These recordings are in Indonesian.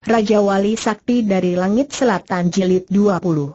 Raja Wali Sakti dari Langit Selatan Jilid 20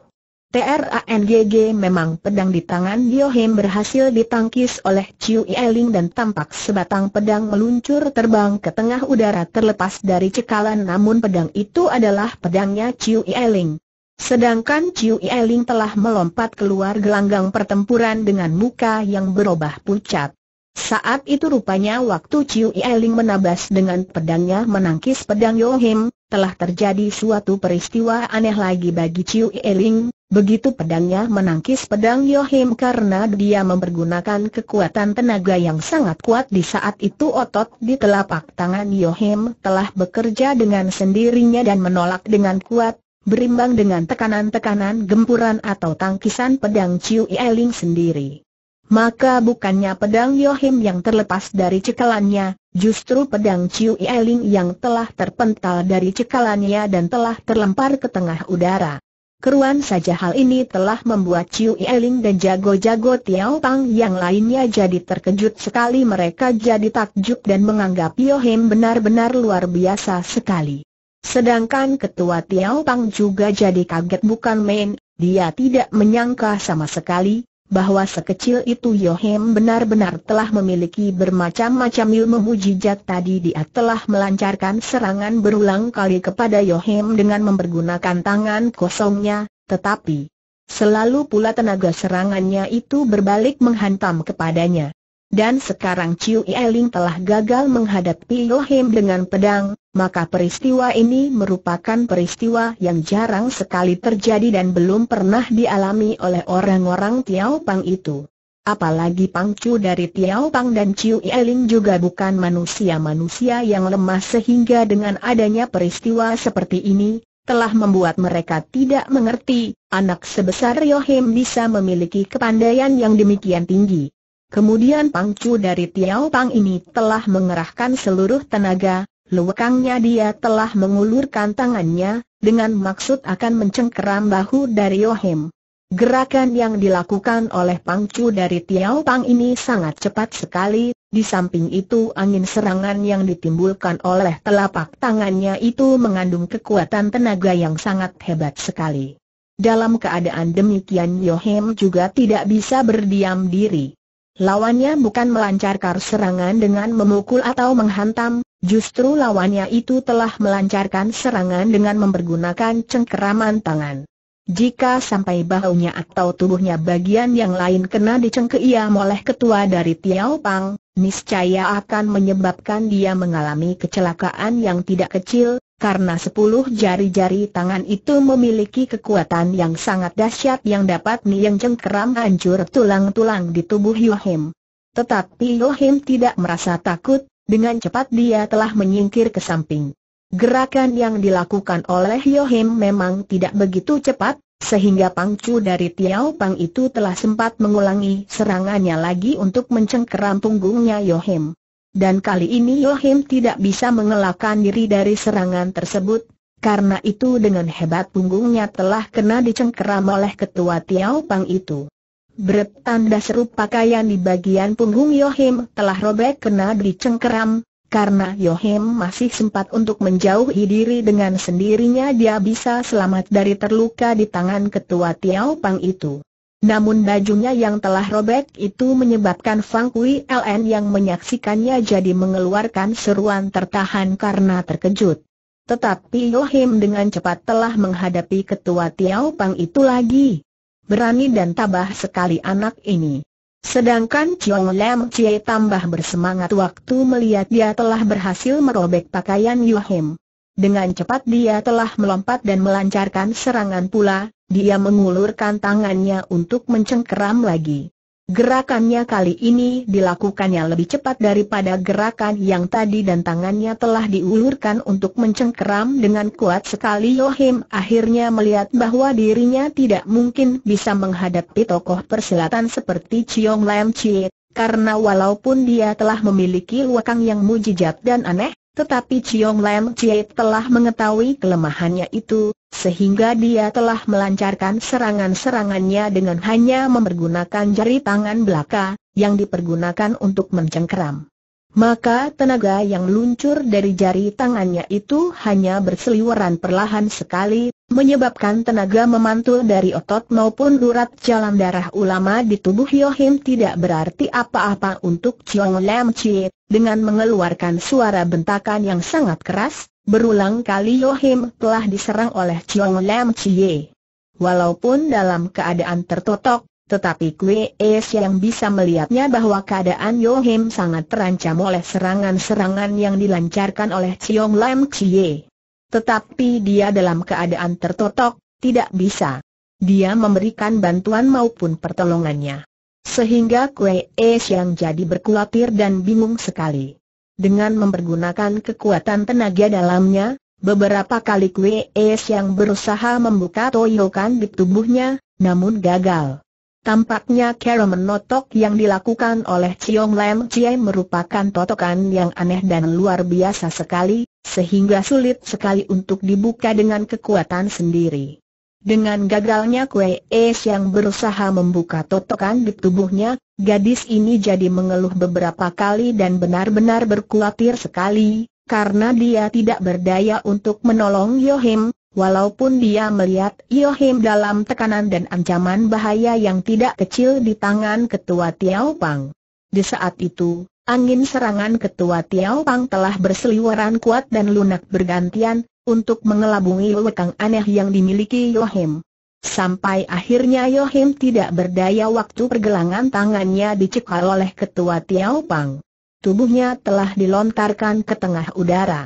TRANGG memang pedang di tangan Yohim berhasil ditangkis oleh Chiu Eling dan tampak sebatang pedang meluncur terbang ke tengah udara terlepas dari cekalan namun pedang itu adalah pedangnya Chiu Eling. Sedangkan Chiu Eling telah melompat keluar gelanggang pertempuran dengan muka yang berubah pucat. Saat itu rupanya waktu Chiu Eling menabas dengan pedangnya menangkis pedang Yohim, telah terjadi suatu peristiwa aneh lagi bagi Ciu Eling, begitu pedangnya menangkis pedang Yohim karena dia mempergunakan kekuatan tenaga yang sangat kuat di saat itu otot di telapak tangan Yohim telah bekerja dengan sendirinya dan menolak dengan kuat, berimbang dengan tekanan-tekanan gempuran atau tangkisan pedang Ciu Eling sendiri. Maka bukannya pedang Yohim yang terlepas dari cekalannya, Justru pedang Ciu Eling yang telah terpental dari cekalannya dan telah terlempar ke tengah udara. Keruan saja hal ini telah membuat Ciu Eling dan jago-jago Tiao Pang yang lainnya jadi terkejut sekali mereka jadi takjub dan menganggap Yo Him benar-benar luar biasa sekali. Sedangkan ketua Tiao Pang juga jadi kaget bukan main, dia tidak menyangka sama sekali, bahwa sekecil itu Yohem benar-benar telah memiliki bermacam-macam ilmu mujizat tadi dia telah melancarkan serangan berulang kali kepada Yohem dengan mempergunakan tangan kosongnya, tetapi selalu pula tenaga serangannya itu berbalik menghantam kepadanya. Dan sekarang Chiu Eling telah gagal menghadapi Yohem dengan pedang, maka peristiwa ini merupakan peristiwa yang jarang sekali terjadi dan belum pernah dialami oleh orang-orang Tiao Pang itu. Apalagi Pang Chu dari Tiao Pang dan Chiu Eling juga bukan manusia-manusia yang lemah sehingga dengan adanya peristiwa seperti ini, telah membuat mereka tidak mengerti, anak sebesar Yohim bisa memiliki kepandaian yang demikian tinggi. Kemudian Pang Chu dari Tiao Pang ini telah mengerahkan seluruh tenaga, Lewekangnya dia telah mengulurkan tangannya, dengan maksud akan mencengkeram bahu dari Yohim. Gerakan yang dilakukan oleh Pangcu dari Tiao Pang ini sangat cepat sekali, di samping itu angin serangan yang ditimbulkan oleh telapak tangannya itu mengandung kekuatan tenaga yang sangat hebat sekali. Dalam keadaan demikian Yohim juga tidak bisa berdiam diri. Lawannya bukan melancarkan serangan dengan memukul atau menghantam, Justru lawannya itu telah melancarkan serangan dengan mempergunakan cengkeraman tangan. Jika sampai bahunya atau tubuhnya bagian yang lain kena ia oleh ketua dari Tiao Pang, niscaya akan menyebabkan dia mengalami kecelakaan yang tidak kecil, karena sepuluh jari-jari tangan itu memiliki kekuatan yang sangat dahsyat yang dapat niang cengkeram hancur tulang-tulang di tubuh Yohim. Tetapi Yohim tidak merasa takut, dengan cepat dia telah menyingkir ke samping. Gerakan yang dilakukan oleh Yohim memang tidak begitu cepat, sehingga pangcu dari Tiao Pang itu telah sempat mengulangi serangannya lagi untuk mencengkeram punggungnya Yohim. Dan kali ini Yohim tidak bisa mengelakkan diri dari serangan tersebut, karena itu dengan hebat punggungnya telah kena dicengkeram oleh ketua Tiao Pang itu. Beret tanda seru pakaian di bagian punggung Yohim telah robek kena dicengkeram, karena Yohim masih sempat untuk menjauhi diri dengan sendirinya dia bisa selamat dari terluka di tangan ketua Tiau Pang itu. Namun bajunya yang telah robek itu menyebabkan Fang Kui LN yang menyaksikannya jadi mengeluarkan seruan tertahan karena terkejut. Tetapi Yohim dengan cepat telah menghadapi ketua Tiau Pang itu lagi berani dan tabah sekali anak ini. Sedangkan Chiong Lam Chie tambah bersemangat waktu melihat dia telah berhasil merobek pakaian Yuhim. Dengan cepat dia telah melompat dan melancarkan serangan pula, dia mengulurkan tangannya untuk mencengkeram lagi. Gerakannya kali ini dilakukannya lebih cepat daripada gerakan yang tadi dan tangannya telah diulurkan untuk mencengkeram dengan kuat sekali Yohim akhirnya melihat bahwa dirinya tidak mungkin bisa menghadapi tokoh persilatan seperti Chiong Lam Chie, karena walaupun dia telah memiliki wakang yang mujijat dan aneh, tetapi Chiong Lam Chie telah mengetahui kelemahannya itu, sehingga dia telah melancarkan serangan-serangannya dengan hanya mempergunakan jari tangan belaka, yang dipergunakan untuk mencengkeram. Maka tenaga yang luncur dari jari tangannya itu hanya berseliweran perlahan sekali, menyebabkan tenaga memantul dari otot maupun urat jalan darah ulama di tubuh Yohim tidak berarti apa-apa untuk Chiong Lam Chie. Dengan mengeluarkan suara bentakan yang sangat keras, berulang kali Yohim telah diserang oleh Chiong Lam Chie. Walaupun dalam keadaan tertotok, tetapi Kue Es yang bisa melihatnya bahwa keadaan Him sangat terancam oleh serangan-serangan yang dilancarkan oleh Chiong Lam Kie. Tetapi dia dalam keadaan tertotok, tidak bisa. Dia memberikan bantuan maupun pertolongannya. Sehingga Kue Es yang jadi berkulatir dan bingung sekali. Dengan mempergunakan kekuatan tenaga dalamnya, beberapa kali Kue Es yang berusaha membuka toyokan di tubuhnya, namun gagal. Tampaknya cara menotok yang dilakukan oleh Chiong Lam Chie merupakan totokan yang aneh dan luar biasa sekali, sehingga sulit sekali untuk dibuka dengan kekuatan sendiri. Dengan gagalnya Kue Es yang berusaha membuka totokan di tubuhnya, gadis ini jadi mengeluh beberapa kali dan benar-benar berkuatir sekali, karena dia tidak berdaya untuk menolong Yohim, Walaupun dia melihat Yohim dalam tekanan dan ancaman bahaya yang tidak kecil di tangan ketua Tiao Pang. Di saat itu, angin serangan ketua Tiao Pang telah berseliweran kuat dan lunak bergantian, untuk mengelabungi lekang aneh yang dimiliki Yohim. Sampai akhirnya Yohim tidak berdaya waktu pergelangan tangannya dicekal oleh ketua Tiao Pang. Tubuhnya telah dilontarkan ke tengah udara.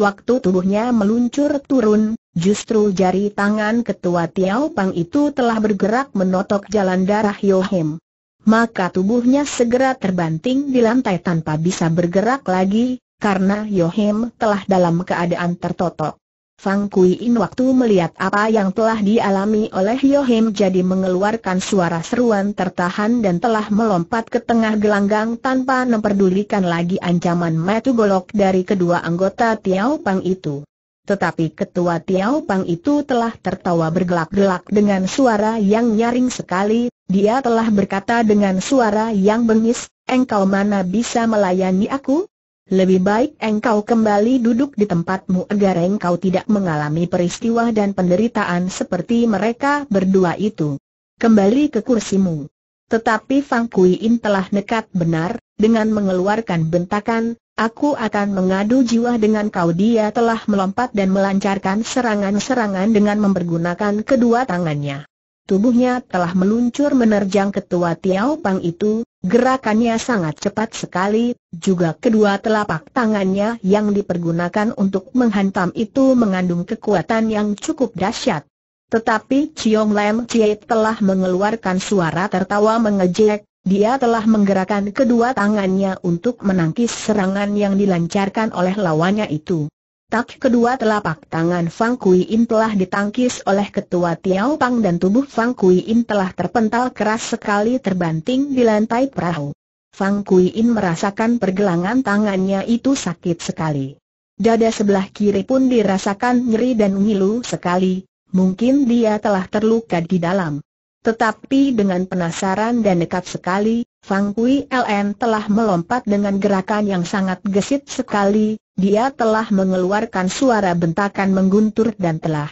Waktu tubuhnya meluncur turun, justru jari tangan ketua Tiao Pang itu telah bergerak menotok jalan darah Yohim. Maka tubuhnya segera terbanting di lantai tanpa bisa bergerak lagi, karena Yohim telah dalam keadaan tertotok. Fang Kui In waktu melihat apa yang telah dialami oleh Yohim jadi mengeluarkan suara seruan tertahan dan telah melompat ke tengah gelanggang tanpa memperdulikan lagi ancaman metu golok dari kedua anggota Tiao Pang itu. Tetapi ketua Tiao Pang itu telah tertawa bergelak-gelak dengan suara yang nyaring sekali, dia telah berkata dengan suara yang bengis, engkau mana bisa melayani aku? Lebih baik engkau kembali duduk di tempatmu agar engkau tidak mengalami peristiwa dan penderitaan seperti mereka berdua itu. Kembali ke kursimu. Tetapi Fang Kui telah nekat benar, dengan mengeluarkan bentakan, aku akan mengadu jiwa dengan kau dia telah melompat dan melancarkan serangan-serangan dengan mempergunakan kedua tangannya. Tubuhnya telah meluncur menerjang ketua Tiao Pang itu, Gerakannya sangat cepat sekali, juga kedua telapak tangannya yang dipergunakan untuk menghantam itu mengandung kekuatan yang cukup dahsyat. Tetapi Chiong Lam Chie telah mengeluarkan suara tertawa mengejek, dia telah menggerakkan kedua tangannya untuk menangkis serangan yang dilancarkan oleh lawannya itu. Tak kedua telapak tangan Fang Kui In telah ditangkis oleh ketua Tiao Pang dan tubuh Fang Kui In telah terpental keras sekali terbanting di lantai perahu. Fang Kui In merasakan pergelangan tangannya itu sakit sekali. Dada sebelah kiri pun dirasakan nyeri dan ngilu sekali, mungkin dia telah terluka di dalam. Tetapi dengan penasaran dan dekat sekali, Fang Kui LN telah melompat dengan gerakan yang sangat gesit sekali, dia telah mengeluarkan suara bentakan mengguntur dan telah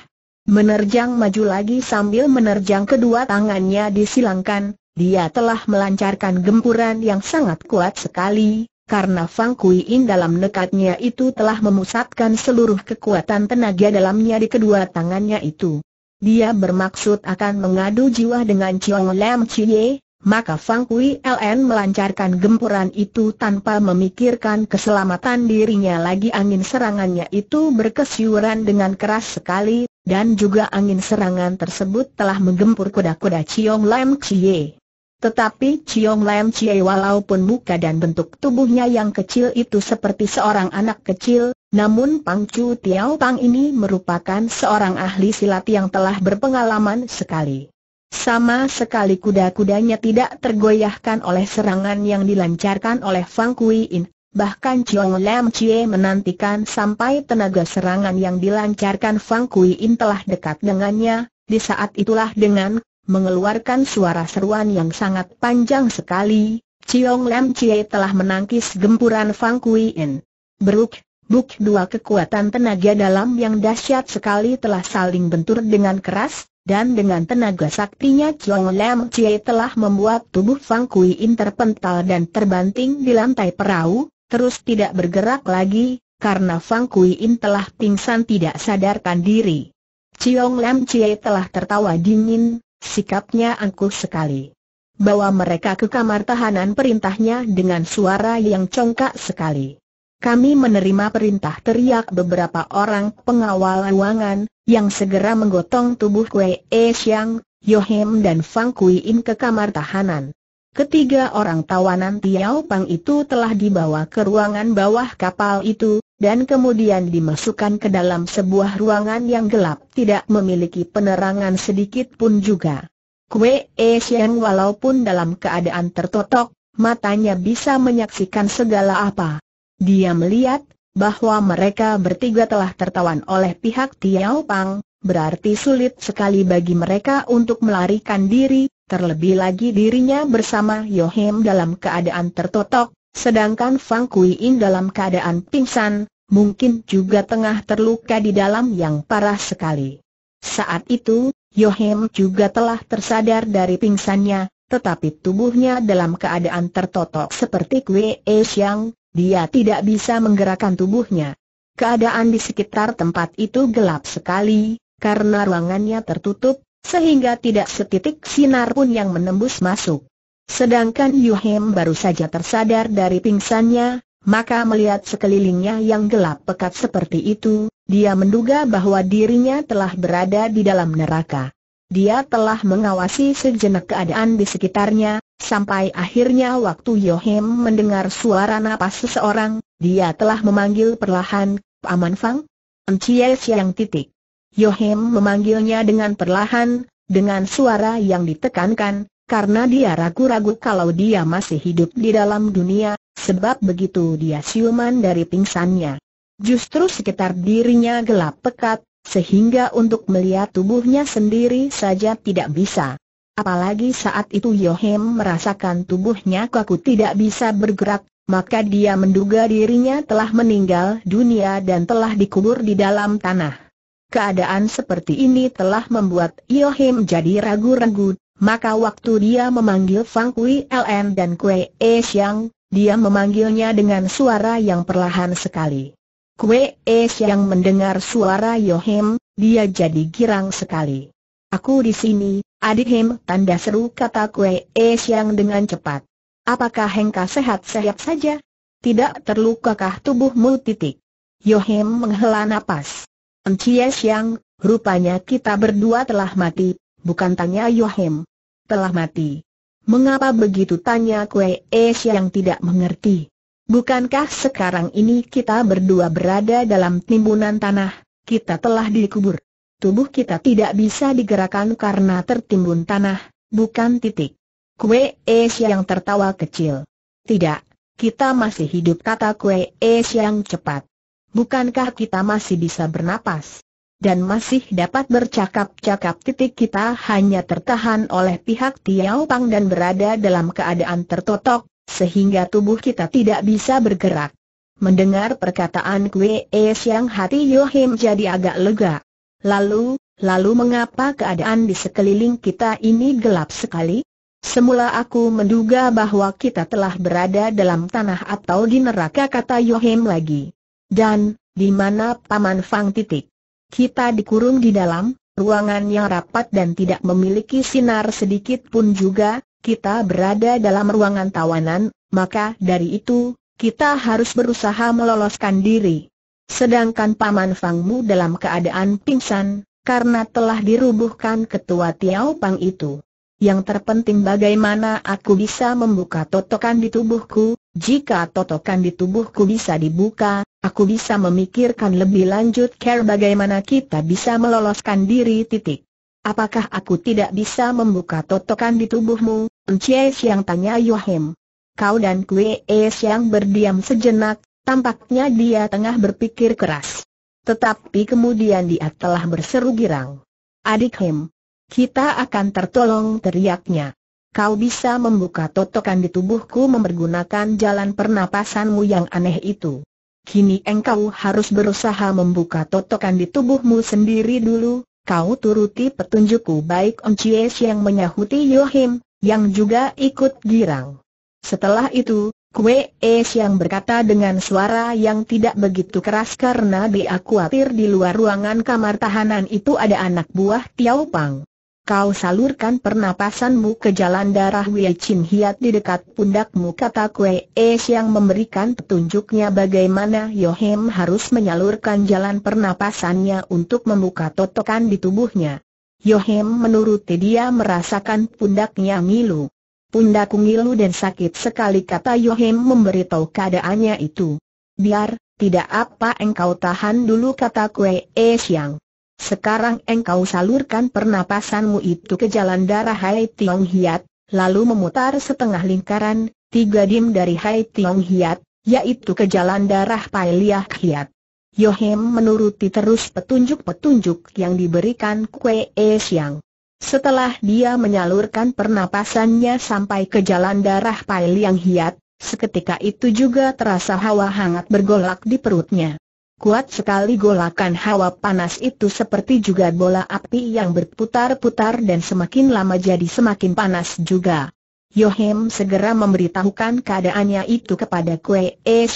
menerjang maju lagi sambil menerjang kedua tangannya disilangkan, dia telah melancarkan gempuran yang sangat kuat sekali, karena Fang Kui In dalam nekatnya itu telah memusatkan seluruh kekuatan tenaga dalamnya di kedua tangannya itu. Dia bermaksud akan mengadu jiwa dengan Chiong Lam Chie, maka Fang Kui LN melancarkan gempuran itu tanpa memikirkan keselamatan dirinya lagi angin serangannya itu berkesiuran dengan keras sekali, dan juga angin serangan tersebut telah menggempur kuda-kuda Chiong Lam Chie. Tetapi Chiong Lam Chie walaupun muka dan bentuk tubuhnya yang kecil itu seperti seorang anak kecil, namun Pang Chu Tiao Pang ini merupakan seorang ahli silat yang telah berpengalaman sekali. Sama sekali kuda-kudanya tidak tergoyahkan oleh serangan yang dilancarkan oleh Fang Kui In. Bahkan Chiong Lam Chie menantikan sampai tenaga serangan yang dilancarkan Fang Kui In telah dekat dengannya, di saat itulah dengan mengeluarkan suara seruan yang sangat panjang sekali, Chiong Lam Chie telah menangkis gempuran Fang Kui In. Beruk, buk dua kekuatan tenaga dalam yang dahsyat sekali telah saling bentur dengan keras, dan dengan tenaga saktinya Chong Lam Chie telah membuat tubuh Fang Kui In terpental dan terbanting di lantai perahu, terus tidak bergerak lagi, karena Fang Kui In telah pingsan tidak sadarkan diri. Chong Lam Chie telah tertawa dingin, sikapnya angkuh sekali. Bawa mereka ke kamar tahanan perintahnya dengan suara yang congkak sekali. Kami menerima perintah teriak beberapa orang pengawal ruangan, yang segera menggotong tubuh Kue E Siang, Yohem dan Fang Kui In ke kamar tahanan. Ketiga orang tawanan Tiao Pang itu telah dibawa ke ruangan bawah kapal itu, dan kemudian dimasukkan ke dalam sebuah ruangan yang gelap tidak memiliki penerangan sedikit pun juga. Kue E Siang walaupun dalam keadaan tertotok, matanya bisa menyaksikan segala apa. Dia melihat bahwa mereka bertiga telah tertawan oleh pihak Tiao Pang, berarti sulit sekali bagi mereka untuk melarikan diri, terlebih lagi dirinya bersama Yohem dalam keadaan tertotok, sedangkan Fang Kuiin dalam keadaan pingsan, mungkin juga tengah terluka di dalam yang parah sekali. Saat itu, Yohem juga telah tersadar dari pingsannya, tetapi tubuhnya dalam keadaan tertotok seperti kue es yang dia tidak bisa menggerakkan tubuhnya. Keadaan di sekitar tempat itu gelap sekali, karena ruangannya tertutup, sehingga tidak setitik sinar pun yang menembus masuk. Sedangkan Yuhem baru saja tersadar dari pingsannya, maka melihat sekelilingnya yang gelap pekat seperti itu, dia menduga bahwa dirinya telah berada di dalam neraka. Dia telah mengawasi sejenak keadaan di sekitarnya, Sampai akhirnya waktu Yohem mendengar suara napas seseorang, dia telah memanggil perlahan, Paman Fang? Encie Siang titik. Yohem memanggilnya dengan perlahan, dengan suara yang ditekankan, karena dia ragu-ragu kalau dia masih hidup di dalam dunia, sebab begitu dia siuman dari pingsannya. Justru sekitar dirinya gelap pekat, sehingga untuk melihat tubuhnya sendiri saja tidak bisa. Apalagi saat itu Yohem merasakan tubuhnya kaku tidak bisa bergerak, maka dia menduga dirinya telah meninggal dunia dan telah dikubur di dalam tanah. Keadaan seperti ini telah membuat Yohem jadi ragu-ragu, maka waktu dia memanggil Fang Kui LN dan Kue E Xiang, dia memanggilnya dengan suara yang perlahan sekali. Kue E Xiang mendengar suara Yohem, dia jadi girang sekali. Aku di sini, Adik Hem, tanda seru kata Kue E Siang dengan cepat. Apakah Hengka sehat-sehat saja? Tidak terlukakah tubuhmu titik? Yohim menghela napas. Encie Siang, rupanya kita berdua telah mati, bukan tanya Yohim. Telah mati. Mengapa begitu tanya Kue E Siang tidak mengerti? Bukankah sekarang ini kita berdua berada dalam timbunan tanah, kita telah dikubur? Tubuh kita tidak bisa digerakkan karena tertimbun tanah, bukan titik. Kue Esya yang tertawa kecil. Tidak, kita masih hidup kata Kue Esya yang cepat. Bukankah kita masih bisa bernapas? Dan masih dapat bercakap-cakap titik kita hanya tertahan oleh pihak Tiao Pang dan berada dalam keadaan tertotok, sehingga tubuh kita tidak bisa bergerak. Mendengar perkataan Kue Es yang hati Yohim jadi agak lega. Lalu, lalu mengapa keadaan di sekeliling kita ini gelap sekali? Semula aku menduga bahwa kita telah berada dalam tanah atau di neraka kata Yohem lagi. Dan, di mana Paman Fang titik? Kita dikurung di dalam, ruangan yang rapat dan tidak memiliki sinar sedikit pun juga, kita berada dalam ruangan tawanan, maka dari itu, kita harus berusaha meloloskan diri. Sedangkan Paman Fangmu dalam keadaan pingsan, karena telah dirubuhkan ketua Tiao Pang itu. Yang terpenting bagaimana aku bisa membuka totokan di tubuhku, jika totokan di tubuhku bisa dibuka, aku bisa memikirkan lebih lanjut care bagaimana kita bisa meloloskan diri titik. Apakah aku tidak bisa membuka totokan di tubuhmu? Encie yang tanya Yohem. Kau dan Kue Es yang berdiam sejenak, Tampaknya dia tengah berpikir keras. Tetapi kemudian dia telah berseru girang. Adik Him, kita akan tertolong teriaknya. Kau bisa membuka totokan di tubuhku mempergunakan jalan pernapasanmu yang aneh itu. Kini engkau harus berusaha membuka totokan di tubuhmu sendiri dulu, kau turuti petunjukku baik Om Cies yang menyahuti Yohim, yang juga ikut girang. Setelah itu, Kue Es yang berkata dengan suara yang tidak begitu keras karena dia khawatir di luar ruangan kamar tahanan itu ada anak buah Tiao Pang. Kau salurkan pernapasanmu ke jalan darah Wei Chin Hiat di dekat pundakmu kata Kwe Es yang memberikan petunjuknya bagaimana Yohem harus menyalurkan jalan pernapasannya untuk membuka totokan di tubuhnya. Yohem menuruti dia merasakan pundaknya milu. Pundak ngilu dan sakit sekali kata Yohim memberitahu keadaannya itu. Biar, tidak apa engkau tahan dulu kata Kue E Siang. Sekarang engkau salurkan pernapasanmu itu ke jalan darah Hai Tiong Hiat, lalu memutar setengah lingkaran, tiga dim dari Hai Tiong Hiat, yaitu ke jalan darah Pai Liah Hiat. Yohem menuruti terus petunjuk-petunjuk yang diberikan Kue E Siang. Setelah dia menyalurkan pernapasannya sampai ke jalan darah Pai yang Hiat, seketika itu juga terasa hawa hangat bergolak di perutnya. Kuat sekali golakan hawa panas itu seperti juga bola api yang berputar-putar dan semakin lama jadi semakin panas juga. Yohem segera memberitahukan keadaannya itu kepada Kue E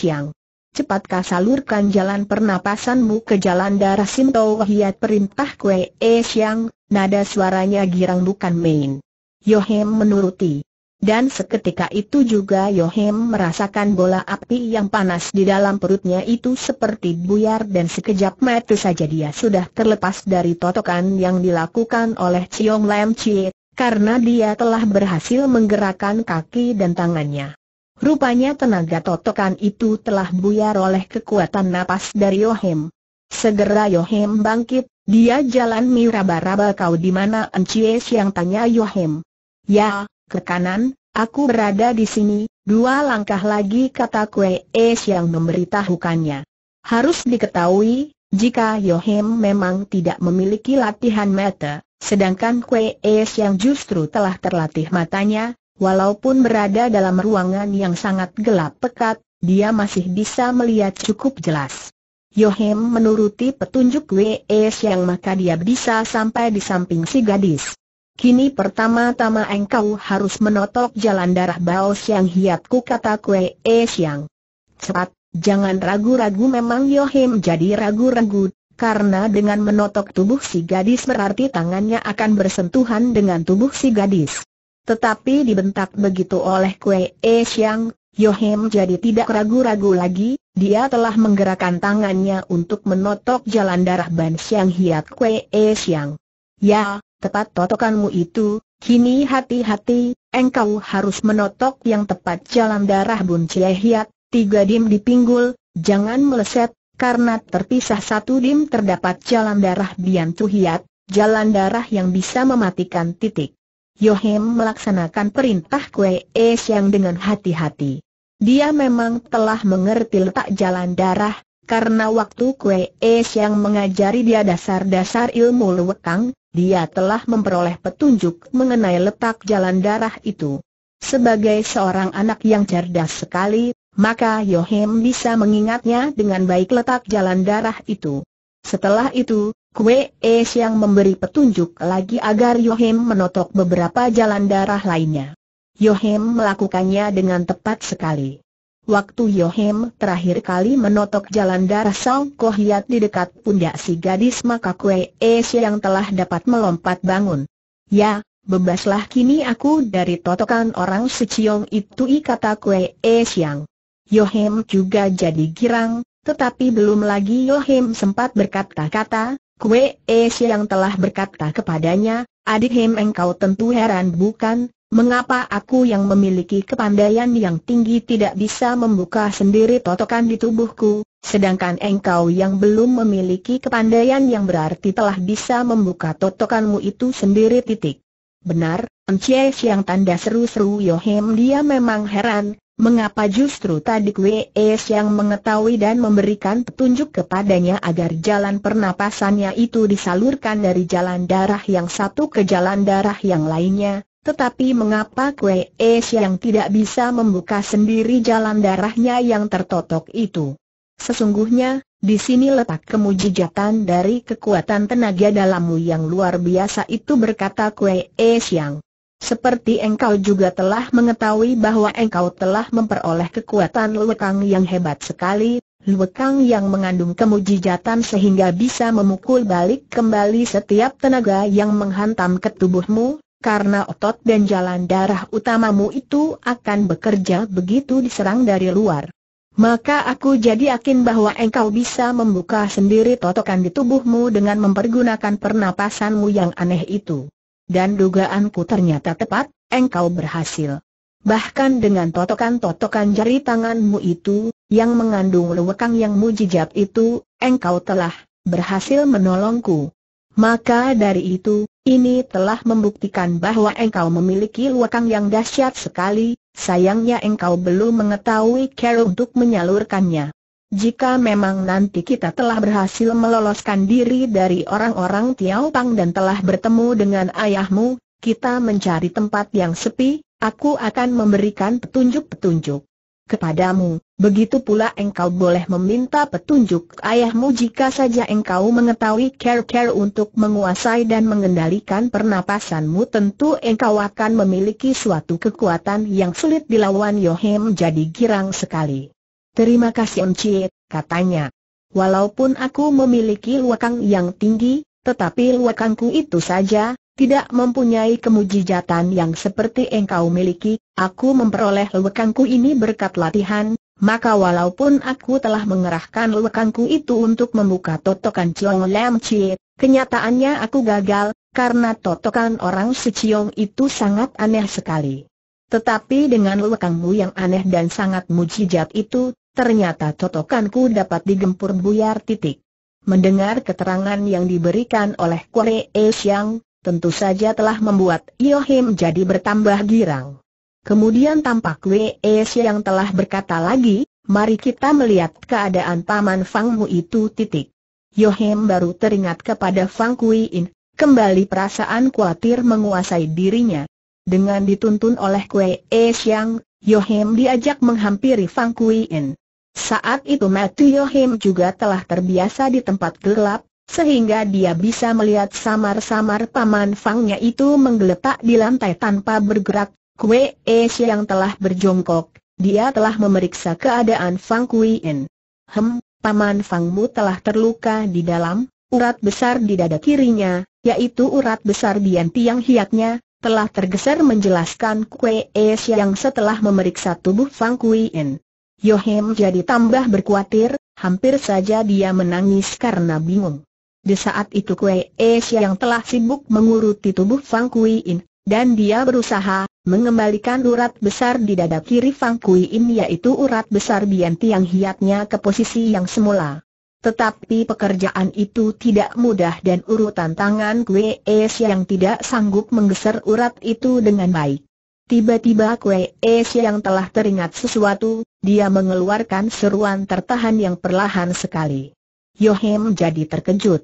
cepatkah salurkan jalan pernapasanmu ke jalan darah Sinto Hiat perintah Kue E Siang, nada suaranya girang bukan main. Yohem menuruti. Dan seketika itu juga Yohem merasakan bola api yang panas di dalam perutnya itu seperti buyar dan sekejap mati saja dia sudah terlepas dari totokan yang dilakukan oleh Chiong Lam Chie, karena dia telah berhasil menggerakkan kaki dan tangannya. Rupanya tenaga totokan itu telah buyar oleh kekuatan napas dari Yohem. Segera Yohem bangkit, dia jalan miraba-raba kau di mana Encies yang tanya Yohem. Ya, ke kanan, aku berada di sini, dua langkah lagi kata Kue Es yang memberitahukannya. Harus diketahui, jika Yohem memang tidak memiliki latihan mata, sedangkan Kue Es yang justru telah terlatih matanya, Walaupun berada dalam ruangan yang sangat gelap pekat, dia masih bisa melihat cukup jelas. Yohem menuruti petunjuk W.E.S. yang maka dia bisa sampai di samping si gadis. Kini pertama-tama engkau harus menotok jalan darah Baos yang hiatku kata Kue E Siang. Cepat, jangan ragu-ragu memang Yohim jadi ragu-ragu, karena dengan menotok tubuh si gadis berarti tangannya akan bersentuhan dengan tubuh si gadis. Tetapi dibentak begitu oleh Kue E Siang, Yohim jadi tidak ragu-ragu lagi, dia telah menggerakkan tangannya untuk menotok jalan darah Ban Siang Hiat Kue E Siang. Ya, tepat totokanmu itu, kini hati-hati, engkau harus menotok yang tepat jalan darah Bun Cie Hiat, tiga dim dipinggul, jangan meleset, karena terpisah satu dim terdapat jalan darah Bian Tu Hiat, jalan darah yang bisa mematikan titik. Yohim melaksanakan perintah Kue Es yang dengan hati-hati. Dia memang telah mengerti letak jalan darah, karena waktu Kue Es yang mengajari dia dasar-dasar ilmu lewekang, dia telah memperoleh petunjuk mengenai letak jalan darah itu. Sebagai seorang anak yang cerdas sekali, maka Yohim bisa mengingatnya dengan baik letak jalan darah itu. Setelah itu, Kue Es yang memberi petunjuk lagi agar Yohim menotok beberapa jalan darah lainnya. Yohim melakukannya dengan tepat sekali. Waktu Yohim terakhir kali menotok jalan darah Song Kohiat di dekat pundak si gadis maka Kue Es yang telah dapat melompat bangun. Ya, bebaslah kini aku dari totokan orang seciong itu i kata Kue Es yang. Yohim juga jadi girang, tetapi belum lagi Yohim sempat berkata-kata, Kue si yang telah berkata kepadanya, adik Hem engkau tentu heran bukan, mengapa aku yang memiliki kepandaian yang tinggi tidak bisa membuka sendiri totokan di tubuhku, sedangkan engkau yang belum memiliki kepandaian yang berarti telah bisa membuka totokanmu itu sendiri titik. Benar, Encie yang tanda seru-seru Yohem dia memang heran, Mengapa justru tadi W.S. yang mengetahui dan memberikan petunjuk kepadanya agar jalan pernapasannya itu disalurkan dari jalan darah yang satu ke jalan darah yang lainnya, tetapi mengapa W.S. yang tidak bisa membuka sendiri jalan darahnya yang tertotok itu? Sesungguhnya, di sini letak kemujijatan dari kekuatan tenaga dalammu yang luar biasa itu berkata Kuees yang. Seperti engkau juga telah mengetahui bahwa engkau telah memperoleh kekuatan lekang yang hebat sekali, lekang yang mengandung kemujijatan sehingga bisa memukul balik kembali setiap tenaga yang menghantam ke tubuhmu, karena otot dan jalan darah utamamu itu akan bekerja begitu diserang dari luar. Maka aku jadi yakin bahwa engkau bisa membuka sendiri totokan di tubuhmu dengan mempergunakan pernapasanmu yang aneh itu dan dugaanku ternyata tepat, engkau berhasil. Bahkan dengan totokan-totokan jari tanganmu itu, yang mengandung lewekang yang mujijat itu, engkau telah berhasil menolongku. Maka dari itu, ini telah membuktikan bahwa engkau memiliki lewekang yang dahsyat sekali, sayangnya engkau belum mengetahui cara untuk menyalurkannya. Jika memang nanti kita telah berhasil meloloskan diri dari orang-orang Tiao Pang dan telah bertemu dengan ayahmu, kita mencari tempat yang sepi, aku akan memberikan petunjuk-petunjuk kepadamu. Begitu pula engkau boleh meminta petunjuk ayahmu jika saja engkau mengetahui care-care untuk menguasai dan mengendalikan pernapasanmu tentu engkau akan memiliki suatu kekuatan yang sulit dilawan Yohem jadi girang sekali. Terima kasih Encik, katanya. Walaupun aku memiliki luakang yang tinggi, tetapi luakangku itu saja, tidak mempunyai kemujijatan yang seperti engkau miliki, aku memperoleh luakangku ini berkat latihan, maka walaupun aku telah mengerahkan luakangku itu untuk membuka totokan Chiong Lam Cie, kenyataannya aku gagal, karena totokan orang seciong itu sangat aneh sekali. Tetapi dengan luakangmu yang aneh dan sangat mujijat itu, Ternyata totokanku dapat digempur buyar titik. Mendengar keterangan yang diberikan oleh Kore E Xiang, tentu saja telah membuat Yohim jadi bertambah girang. Kemudian tampak Wei E Xiang telah berkata lagi, mari kita melihat keadaan Paman Fangmu itu titik. Yohim baru teringat kepada Fang Kui In, kembali perasaan khawatir menguasai dirinya. Dengan dituntun oleh Kue E Xiang, Yohim diajak menghampiri Fang Kui In. Saat itu Matthew Yohim juga telah terbiasa di tempat gelap, sehingga dia bisa melihat samar-samar paman Fangnya itu menggeletak di lantai tanpa bergerak. Kue Es yang telah berjongkok, dia telah memeriksa keadaan Fang En. Hem, paman Fangmu telah terluka di dalam, urat besar di dada kirinya, yaitu urat besar Bian Tiang Hiaknya, telah tergeser menjelaskan Kue Es yang setelah memeriksa tubuh Fang En. Yohim jadi tambah berkuatir, hampir saja dia menangis karena bingung. Di saat itu Kue Esya yang telah sibuk menguruti tubuh Fang Kui In, dan dia berusaha mengembalikan urat besar di dada kiri Fang Kui In yaitu urat besar Bianti yang hiatnya ke posisi yang semula. Tetapi pekerjaan itu tidak mudah dan urutan tangan Kue Es yang tidak sanggup menggeser urat itu dengan baik. Tiba-tiba Kwee Es yang telah teringat sesuatu, dia mengeluarkan seruan tertahan yang perlahan sekali. Yohem jadi terkejut.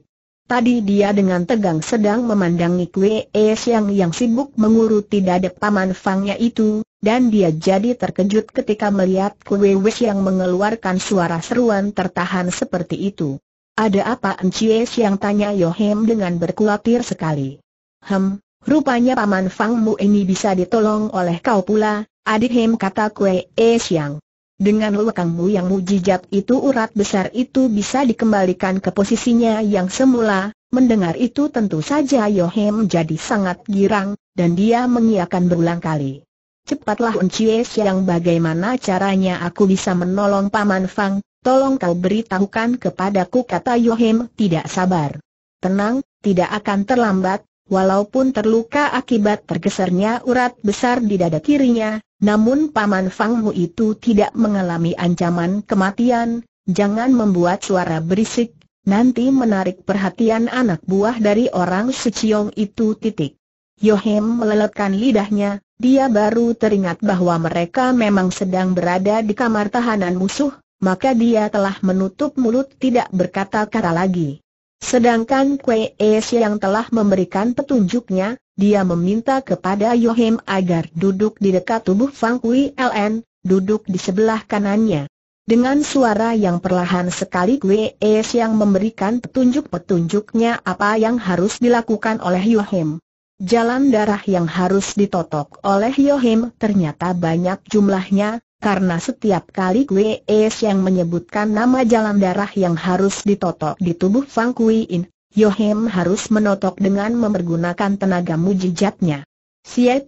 Tadi dia dengan tegang sedang memandangi Kwee Es yang yang sibuk menguruti dada paman Fangnya itu, dan dia jadi terkejut ketika melihat Kwee Es yang mengeluarkan suara seruan tertahan seperti itu. Ada apa Encies yang tanya Yohem dengan berkulatir sekali. Hem, Rupanya Paman Fang Mu ini bisa ditolong oleh kau pula, adik Hem kata Kue E Siang. Dengan lekangmu yang mujijat itu urat besar itu bisa dikembalikan ke posisinya yang semula, mendengar itu tentu saja Yohem jadi sangat girang, dan dia mengiakan berulang kali. Cepatlah Uncie Siang bagaimana caranya aku bisa menolong Paman Fang, tolong kau beritahukan kepadaku kata Yohem tidak sabar. Tenang, tidak akan terlambat, Walaupun terluka akibat tergesernya urat besar di dada kirinya, namun Paman Fang Mu itu tidak mengalami ancaman kematian, jangan membuat suara berisik, nanti menarik perhatian anak buah dari orang Suciong itu titik. Yohem meleletkan lidahnya, dia baru teringat bahwa mereka memang sedang berada di kamar tahanan musuh, maka dia telah menutup mulut tidak berkata-kata lagi. Sedangkan Kwe yang telah memberikan petunjuknya, dia meminta kepada Yohim agar duduk di dekat tubuh Fang Kui Ln, duduk di sebelah kanannya. Dengan suara yang perlahan sekali Kwe Es yang memberikan petunjuk-petunjuknya apa yang harus dilakukan oleh Yohim. Jalan darah yang harus ditotok oleh Yohim ternyata banyak jumlahnya, karena setiap kali Gui Es yang menyebutkan nama jalan darah yang harus ditotok di tubuh Fang Kui In, Yohem harus menotok dengan mempergunakan tenaga mujijatnya.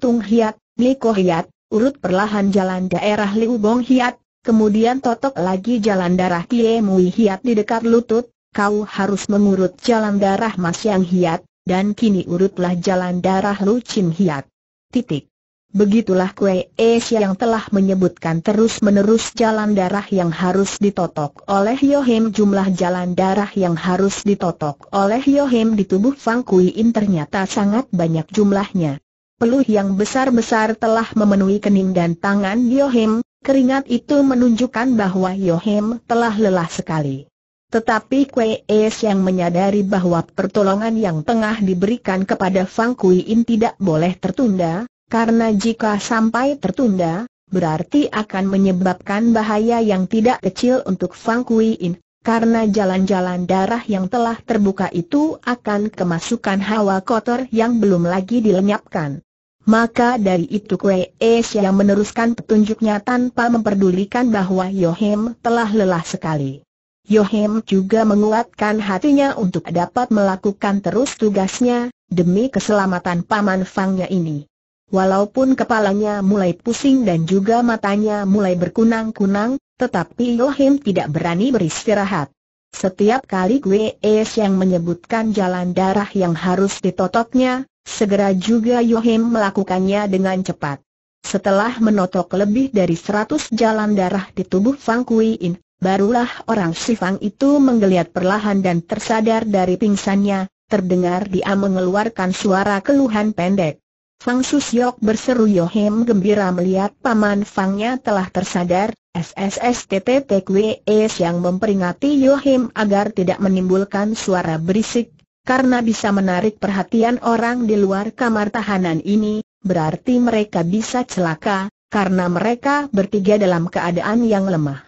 tung Hiat, Niko Hiat, urut perlahan jalan daerah Liu Bong Hiat, kemudian totok lagi jalan darah Kie Mui Hiat di dekat lutut, kau harus mengurut jalan darah Mas Yang Hiat, dan kini urutlah jalan darah Lu Chin Hiat. Titik. Begitulah Kue es yang telah menyebutkan terus-menerus jalan darah yang harus ditotok oleh Yohim jumlah jalan darah yang harus ditotok oleh Yohim di tubuh Fang Kui In ternyata sangat banyak jumlahnya. Peluh yang besar-besar telah memenuhi kening dan tangan Yohim, keringat itu menunjukkan bahwa Yohim telah lelah sekali. Tetapi Kue Es yang menyadari bahwa pertolongan yang tengah diberikan kepada Fang Kui In tidak boleh tertunda, karena jika sampai tertunda, berarti akan menyebabkan bahaya yang tidak kecil untuk Fang Kui karena jalan-jalan darah yang telah terbuka itu akan kemasukan hawa kotor yang belum lagi dilenyapkan. Maka dari itu Es yang meneruskan petunjuknya tanpa memperdulikan bahwa Yohem telah lelah sekali. Yohem juga menguatkan hatinya untuk dapat melakukan terus tugasnya, demi keselamatan Paman Fangnya ini. Walaupun kepalanya mulai pusing dan juga matanya mulai berkunang-kunang, tetapi Yohim tidak berani beristirahat. Setiap kali Gue Es yang menyebutkan jalan darah yang harus ditotoknya, segera juga Yohim melakukannya dengan cepat. Setelah menotok lebih dari 100 jalan darah di tubuh Fang Kui In, barulah orang si Fang itu menggeliat perlahan dan tersadar dari pingsannya, terdengar dia mengeluarkan suara keluhan pendek. Fang Susiok berseru Yohem gembira melihat paman Fangnya telah tersadar, SSSTTTQES e yang memperingati Yohem agar tidak menimbulkan suara berisik, karena bisa menarik perhatian orang di luar kamar tahanan ini, berarti mereka bisa celaka, karena mereka bertiga dalam keadaan yang lemah.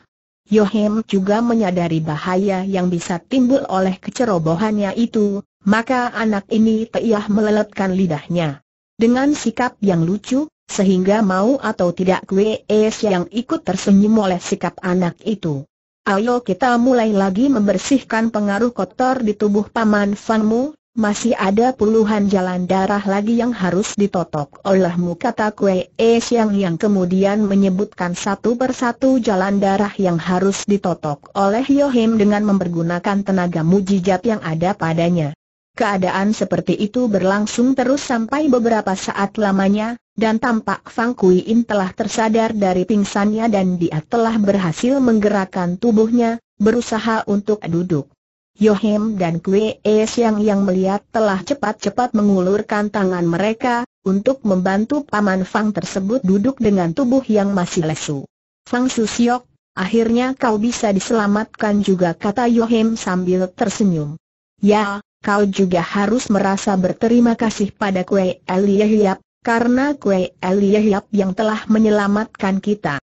Yohem juga menyadari bahaya yang bisa timbul oleh kecerobohannya itu, maka anak ini teiah meleletkan lidahnya dengan sikap yang lucu, sehingga mau atau tidak Kwe Es yang ikut tersenyum oleh sikap anak itu. Ayo kita mulai lagi membersihkan pengaruh kotor di tubuh paman Fanmu, masih ada puluhan jalan darah lagi yang harus ditotok olehmu kata Kue es yang yang kemudian menyebutkan satu persatu jalan darah yang harus ditotok oleh Yohim dengan mempergunakan tenaga mujizat yang ada padanya. Keadaan seperti itu berlangsung terus sampai beberapa saat lamanya, dan tampak Fang Kui In telah tersadar dari pingsannya dan dia telah berhasil menggerakkan tubuhnya, berusaha untuk duduk. Yohem dan Kwe E Siang yang melihat telah cepat-cepat mengulurkan tangan mereka, untuk membantu Paman Fang tersebut duduk dengan tubuh yang masih lesu. Fang Susiok, akhirnya kau bisa diselamatkan juga kata Yohem sambil tersenyum. Ya, kau juga harus merasa berterima kasih pada Kue Eliyahiyap, karena Kue Eliyahiyap yang telah menyelamatkan kita.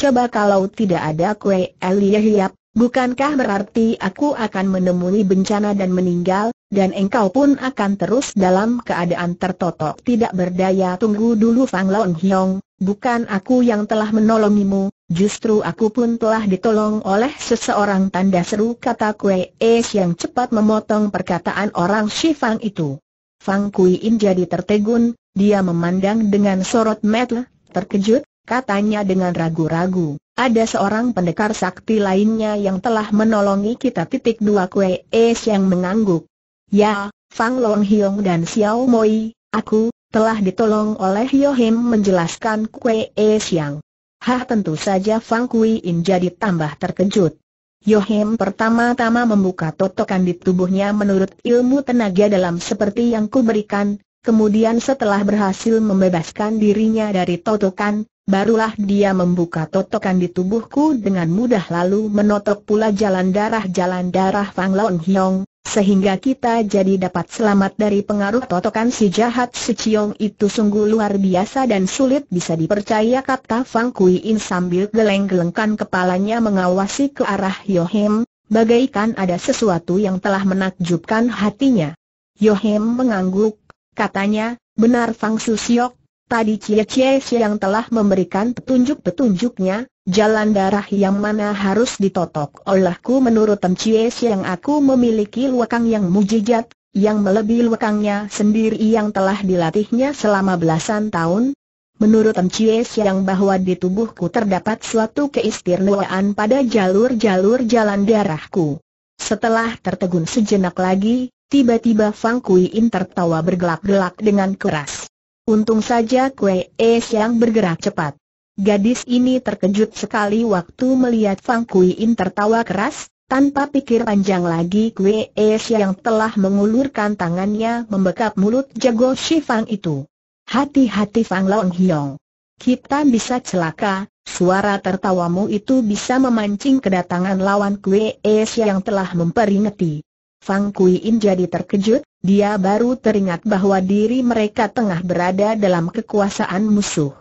Coba kalau tidak ada Kue Eliyahiyap, bukankah berarti aku akan menemui bencana dan meninggal, dan engkau pun akan terus dalam keadaan tertotok tidak berdaya tunggu dulu Fang Long Hiong, Bukan aku yang telah menolongimu, justru aku pun telah ditolong oleh seseorang tanda seru kata Kue Es yang cepat memotong perkataan orang Shifang itu. Fang Kui In jadi tertegun, dia memandang dengan sorot mata, terkejut, katanya dengan ragu-ragu. Ada seorang pendekar sakti lainnya yang telah menolongi kita titik dua Kue Es yang mengangguk. Ya, Fang Long Hiong dan Xiao Moi, aku, telah ditolong oleh Yohim menjelaskan Kue E Siang. Hah tentu saja Fang Kui In jadi tambah terkejut. Yohim pertama-tama membuka totokan di tubuhnya menurut ilmu tenaga dalam seperti yang kuberikan, kemudian setelah berhasil membebaskan dirinya dari totokan, barulah dia membuka totokan di tubuhku dengan mudah lalu menotok pula jalan darah-jalan darah Fang Long Hiong, sehingga kita jadi dapat selamat dari pengaruh totokan si jahat si Ciong itu sungguh luar biasa dan sulit bisa dipercaya kata Fang Kui In sambil geleng-gelengkan kepalanya mengawasi ke arah Yohim, bagaikan ada sesuatu yang telah menakjubkan hatinya. Yohim mengangguk, katanya, benar Fang Susiok, tadi Cie Cie yang telah memberikan petunjuk-petunjuknya, Jalan darah yang mana harus ditotok olehku menurut temcies yang aku memiliki luakang yang mujizat, yang melebihi luakangnya sendiri yang telah dilatihnya selama belasan tahun. Menurut temcies yang bahwa di tubuhku terdapat suatu keistirmewaan pada jalur-jalur jalan darahku. Setelah tertegun sejenak lagi, tiba-tiba Fang Kui In tertawa bergelak-gelak dengan keras. Untung saja Kue Es yang bergerak cepat. Gadis ini terkejut sekali waktu melihat Fang Kui In tertawa keras, tanpa pikir panjang lagi Kue Asia yang telah mengulurkan tangannya membekap mulut jago si Fang itu. Hati-hati Fang Long Hiong. Kita bisa celaka, suara tertawamu itu bisa memancing kedatangan lawan Kue Asia yang telah memperingati. Fang Kui In jadi terkejut, dia baru teringat bahwa diri mereka tengah berada dalam kekuasaan musuh.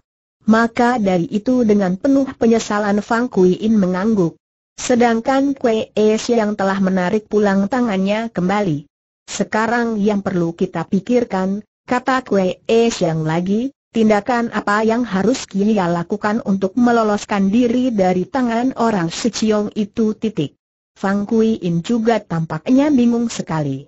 Maka dari itu dengan penuh penyesalan Fang Kui In mengangguk. Sedangkan Kue E yang telah menarik pulang tangannya kembali. Sekarang yang perlu kita pikirkan, kata Kue E yang lagi, tindakan apa yang harus Kia lakukan untuk meloloskan diri dari tangan orang Seciong itu titik. Fang Kui In juga tampaknya bingung sekali.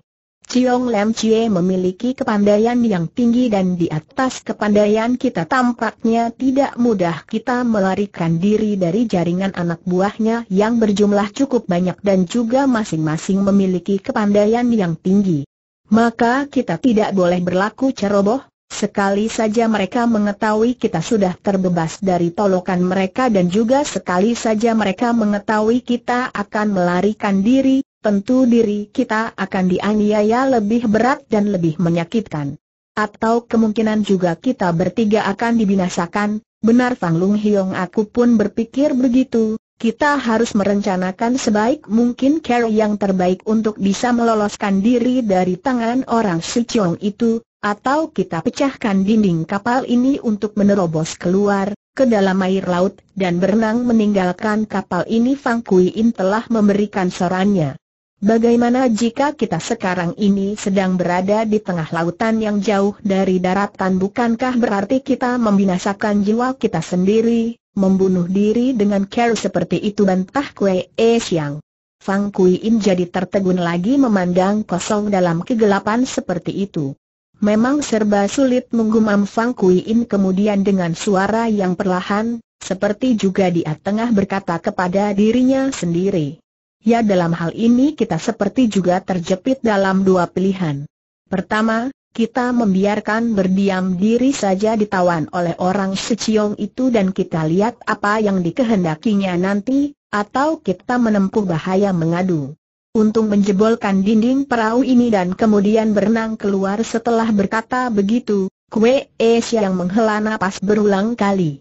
Ciong Lam Chie memiliki kepandaian yang tinggi dan di atas kepandaian kita tampaknya tidak mudah kita melarikan diri dari jaringan anak buahnya yang berjumlah cukup banyak dan juga masing-masing memiliki kepandaian yang tinggi. Maka kita tidak boleh berlaku ceroboh, sekali saja mereka mengetahui kita sudah terbebas dari tolokan mereka dan juga sekali saja mereka mengetahui kita akan melarikan diri, tentu diri kita akan dianiaya lebih berat dan lebih menyakitkan. Atau kemungkinan juga kita bertiga akan dibinasakan, benar Fang Lung Hiong aku pun berpikir begitu, kita harus merencanakan sebaik mungkin cara yang terbaik untuk bisa meloloskan diri dari tangan orang Chong itu, atau kita pecahkan dinding kapal ini untuk menerobos keluar, ke dalam air laut, dan berenang meninggalkan kapal ini Fang Kui In telah memberikan sarannya. Bagaimana jika kita sekarang ini sedang berada di tengah lautan yang jauh dari daratan bukankah berarti kita membinasakan jiwa kita sendiri, membunuh diri dengan care seperti itu bantah Kue es yang. Fang Kui In jadi tertegun lagi memandang kosong dalam kegelapan seperti itu. Memang serba sulit menggumam Fang Kui In kemudian dengan suara yang perlahan, seperti juga dia tengah berkata kepada dirinya sendiri. Ya dalam hal ini kita seperti juga terjepit dalam dua pilihan. Pertama, kita membiarkan berdiam diri saja ditawan oleh orang seciong itu dan kita lihat apa yang dikehendakinya nanti, atau kita menempuh bahaya mengadu. Untung menjebolkan dinding perahu ini dan kemudian berenang keluar setelah berkata begitu, Kue Es yang menghela napas berulang kali.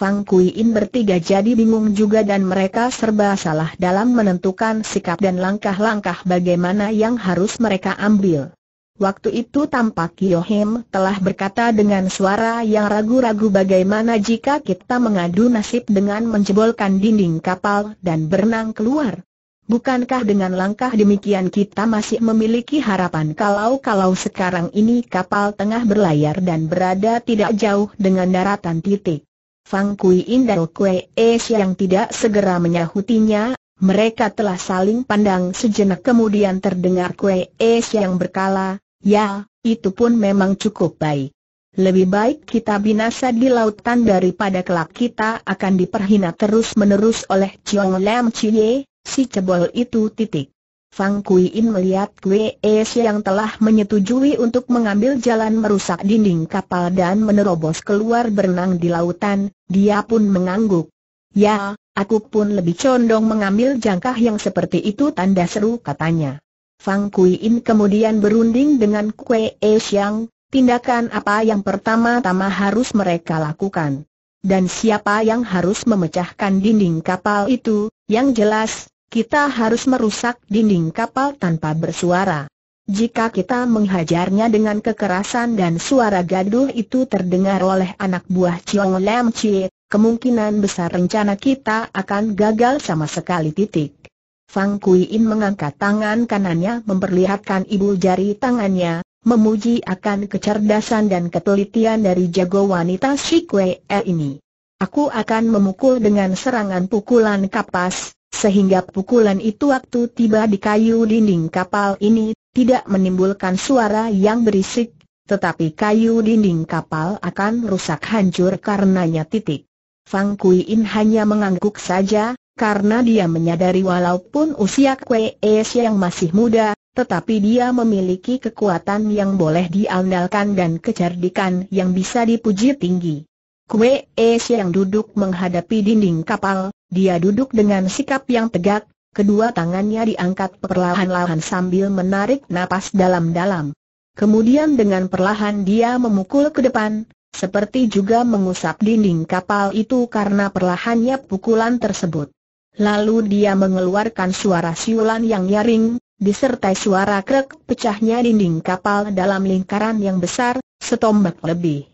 Fang Kui In bertiga jadi bingung juga dan mereka serba salah dalam menentukan sikap dan langkah-langkah bagaimana yang harus mereka ambil. Waktu itu tampak Yohim telah berkata dengan suara yang ragu-ragu bagaimana jika kita mengadu nasib dengan menjebolkan dinding kapal dan berenang keluar. Bukankah dengan langkah demikian kita masih memiliki harapan kalau-kalau sekarang ini kapal tengah berlayar dan berada tidak jauh dengan daratan titik. Fang Kui Indal Kue Es yang tidak segera menyahutinya, mereka telah saling pandang sejenak kemudian terdengar Kue Es yang berkala, ya, itu pun memang cukup baik. Lebih baik kita binasa di lautan daripada kelak kita akan diperhina terus-menerus oleh Chiong Lam Chie, si cebol itu titik. Fang Kui In melihat Kwe Es yang telah menyetujui untuk mengambil jalan merusak dinding kapal dan menerobos keluar berenang di lautan, dia pun mengangguk. Ya, aku pun lebih condong mengambil jangkah yang seperti itu tanda seru katanya. Fang Kui In kemudian berunding dengan Kwe Es yang, tindakan apa yang pertama-tama harus mereka lakukan. Dan siapa yang harus memecahkan dinding kapal itu, yang jelas, kita harus merusak dinding kapal tanpa bersuara. Jika kita menghajarnya dengan kekerasan dan suara gaduh itu terdengar oleh anak buah Chiong Lam Chie, kemungkinan besar rencana kita akan gagal sama sekali titik. Fang Kui In mengangkat tangan kanannya memperlihatkan ibu jari tangannya, memuji akan kecerdasan dan ketelitian dari jago wanita Shikwe e ini. Aku akan memukul dengan serangan pukulan kapas, sehingga pukulan itu waktu tiba di kayu dinding kapal ini, tidak menimbulkan suara yang berisik, tetapi kayu dinding kapal akan rusak hancur karenanya titik. Fang Kuiin hanya mengangguk saja, karena dia menyadari walaupun usia Kwe Es yang masih muda, tetapi dia memiliki kekuatan yang boleh diandalkan dan kecerdikan yang bisa dipuji tinggi. Kue Es yang duduk menghadapi dinding kapal, dia duduk dengan sikap yang tegak, kedua tangannya diangkat perlahan-lahan sambil menarik napas dalam-dalam. Kemudian dengan perlahan dia memukul ke depan, seperti juga mengusap dinding kapal itu karena perlahannya pukulan tersebut. Lalu dia mengeluarkan suara siulan yang nyaring, disertai suara krek pecahnya dinding kapal dalam lingkaran yang besar, setombak lebih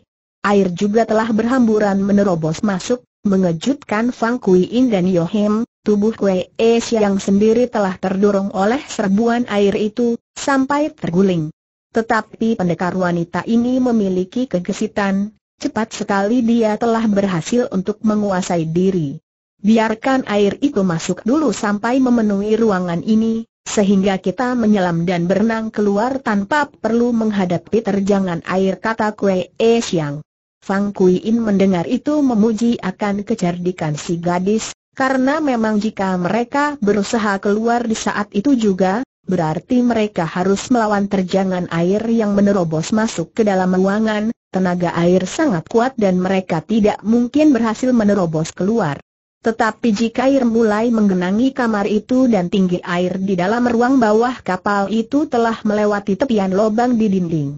air juga telah berhamburan menerobos masuk, mengejutkan Fang Kui In dan Yohim, tubuh Kue Es yang sendiri telah terdorong oleh serbuan air itu, sampai terguling. Tetapi pendekar wanita ini memiliki kegesitan, cepat sekali dia telah berhasil untuk menguasai diri. Biarkan air itu masuk dulu sampai memenuhi ruangan ini, sehingga kita menyelam dan berenang keluar tanpa perlu menghadapi terjangan air kata Kue Es yang. Fang Kuiin mendengar itu memuji akan kecerdikan si gadis, karena memang jika mereka berusaha keluar di saat itu juga, berarti mereka harus melawan terjangan air yang menerobos masuk ke dalam ruangan, tenaga air sangat kuat dan mereka tidak mungkin berhasil menerobos keluar. Tetapi jika air mulai menggenangi kamar itu dan tinggi air di dalam ruang bawah kapal itu telah melewati tepian lobang di dinding.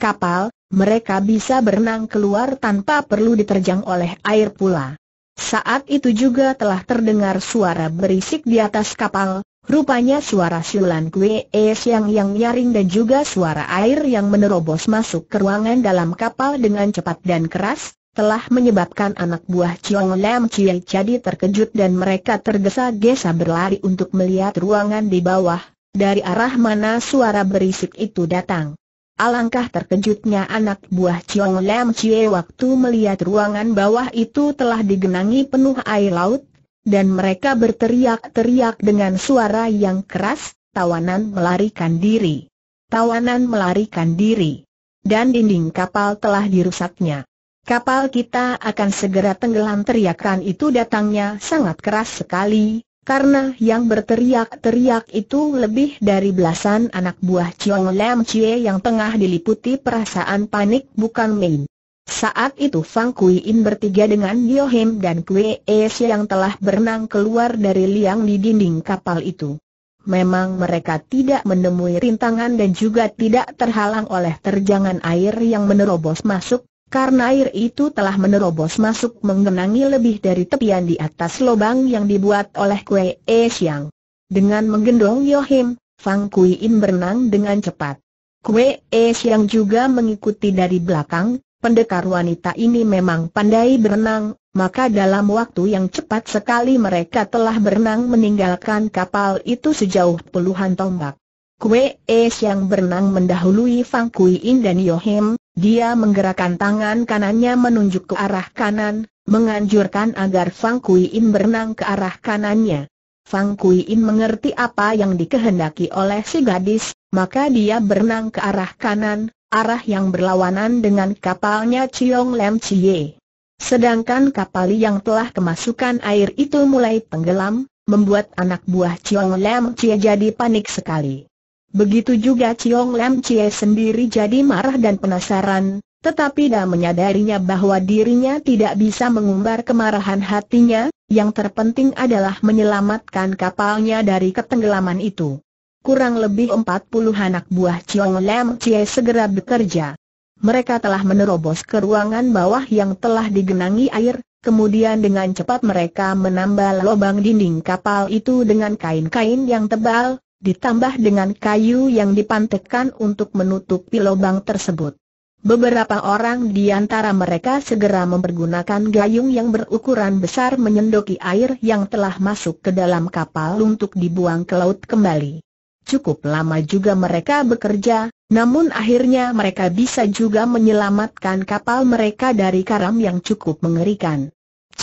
Kapal, mereka bisa berenang keluar tanpa perlu diterjang oleh air pula. Saat itu juga telah terdengar suara berisik di atas kapal, rupanya suara siulan kue es yang yang nyaring dan juga suara air yang menerobos masuk ke ruangan dalam kapal dengan cepat dan keras, telah menyebabkan anak buah Chiong Lam Chie jadi terkejut dan mereka tergesa-gesa berlari untuk melihat ruangan di bawah, dari arah mana suara berisik itu datang. Alangkah terkejutnya anak buah Chiong Lam Chie waktu melihat ruangan bawah itu telah digenangi penuh air laut, dan mereka berteriak-teriak dengan suara yang keras, tawanan melarikan diri. Tawanan melarikan diri. Dan dinding kapal telah dirusaknya. Kapal kita akan segera tenggelam teriakan itu datangnya sangat keras sekali, karena yang berteriak-teriak itu lebih dari belasan anak buah Chiong Lam Chie yang tengah diliputi perasaan panik bukan main. Saat itu Fang Kui In bertiga dengan Yeo Him dan Kue Es yang telah berenang keluar dari liang di dinding kapal itu. Memang mereka tidak menemui rintangan dan juga tidak terhalang oleh terjangan air yang menerobos masuk, karena air itu telah menerobos masuk menggenangi lebih dari tepian di atas lubang yang dibuat oleh Kue E Siang. Dengan menggendong Yohim, Fang Kui In berenang dengan cepat. Kue E Siang juga mengikuti dari belakang, pendekar wanita ini memang pandai berenang, maka dalam waktu yang cepat sekali mereka telah berenang meninggalkan kapal itu sejauh puluhan tombak. Kue Es yang berenang mendahului Fang Kui In dan Yohim, dia menggerakkan tangan kanannya menunjuk ke arah kanan, menganjurkan agar Fang Kui In berenang ke arah kanannya. Fang Kui In mengerti apa yang dikehendaki oleh si gadis, maka dia berenang ke arah kanan, arah yang berlawanan dengan kapalnya Chiong Lam Chie. Sedangkan kapal yang telah kemasukan air itu mulai tenggelam, membuat anak buah Chiong Lam Chie jadi panik sekali. Begitu juga Ciong Lam Chie sendiri jadi marah dan penasaran, tetapi tidak menyadarinya bahwa dirinya tidak bisa mengumbar kemarahan hatinya, yang terpenting adalah menyelamatkan kapalnya dari ketenggelaman itu. Kurang lebih 40 anak buah Ciong Lam Chie segera bekerja. Mereka telah menerobos ke ruangan bawah yang telah digenangi air, Kemudian dengan cepat mereka menambal lubang dinding kapal itu dengan kain-kain yang tebal, ditambah dengan kayu yang dipantekan untuk menutupi lubang tersebut. Beberapa orang di antara mereka segera mempergunakan gayung yang berukuran besar menyendoki air yang telah masuk ke dalam kapal untuk dibuang ke laut kembali. Cukup lama juga mereka bekerja, namun akhirnya mereka bisa juga menyelamatkan kapal mereka dari karam yang cukup mengerikan.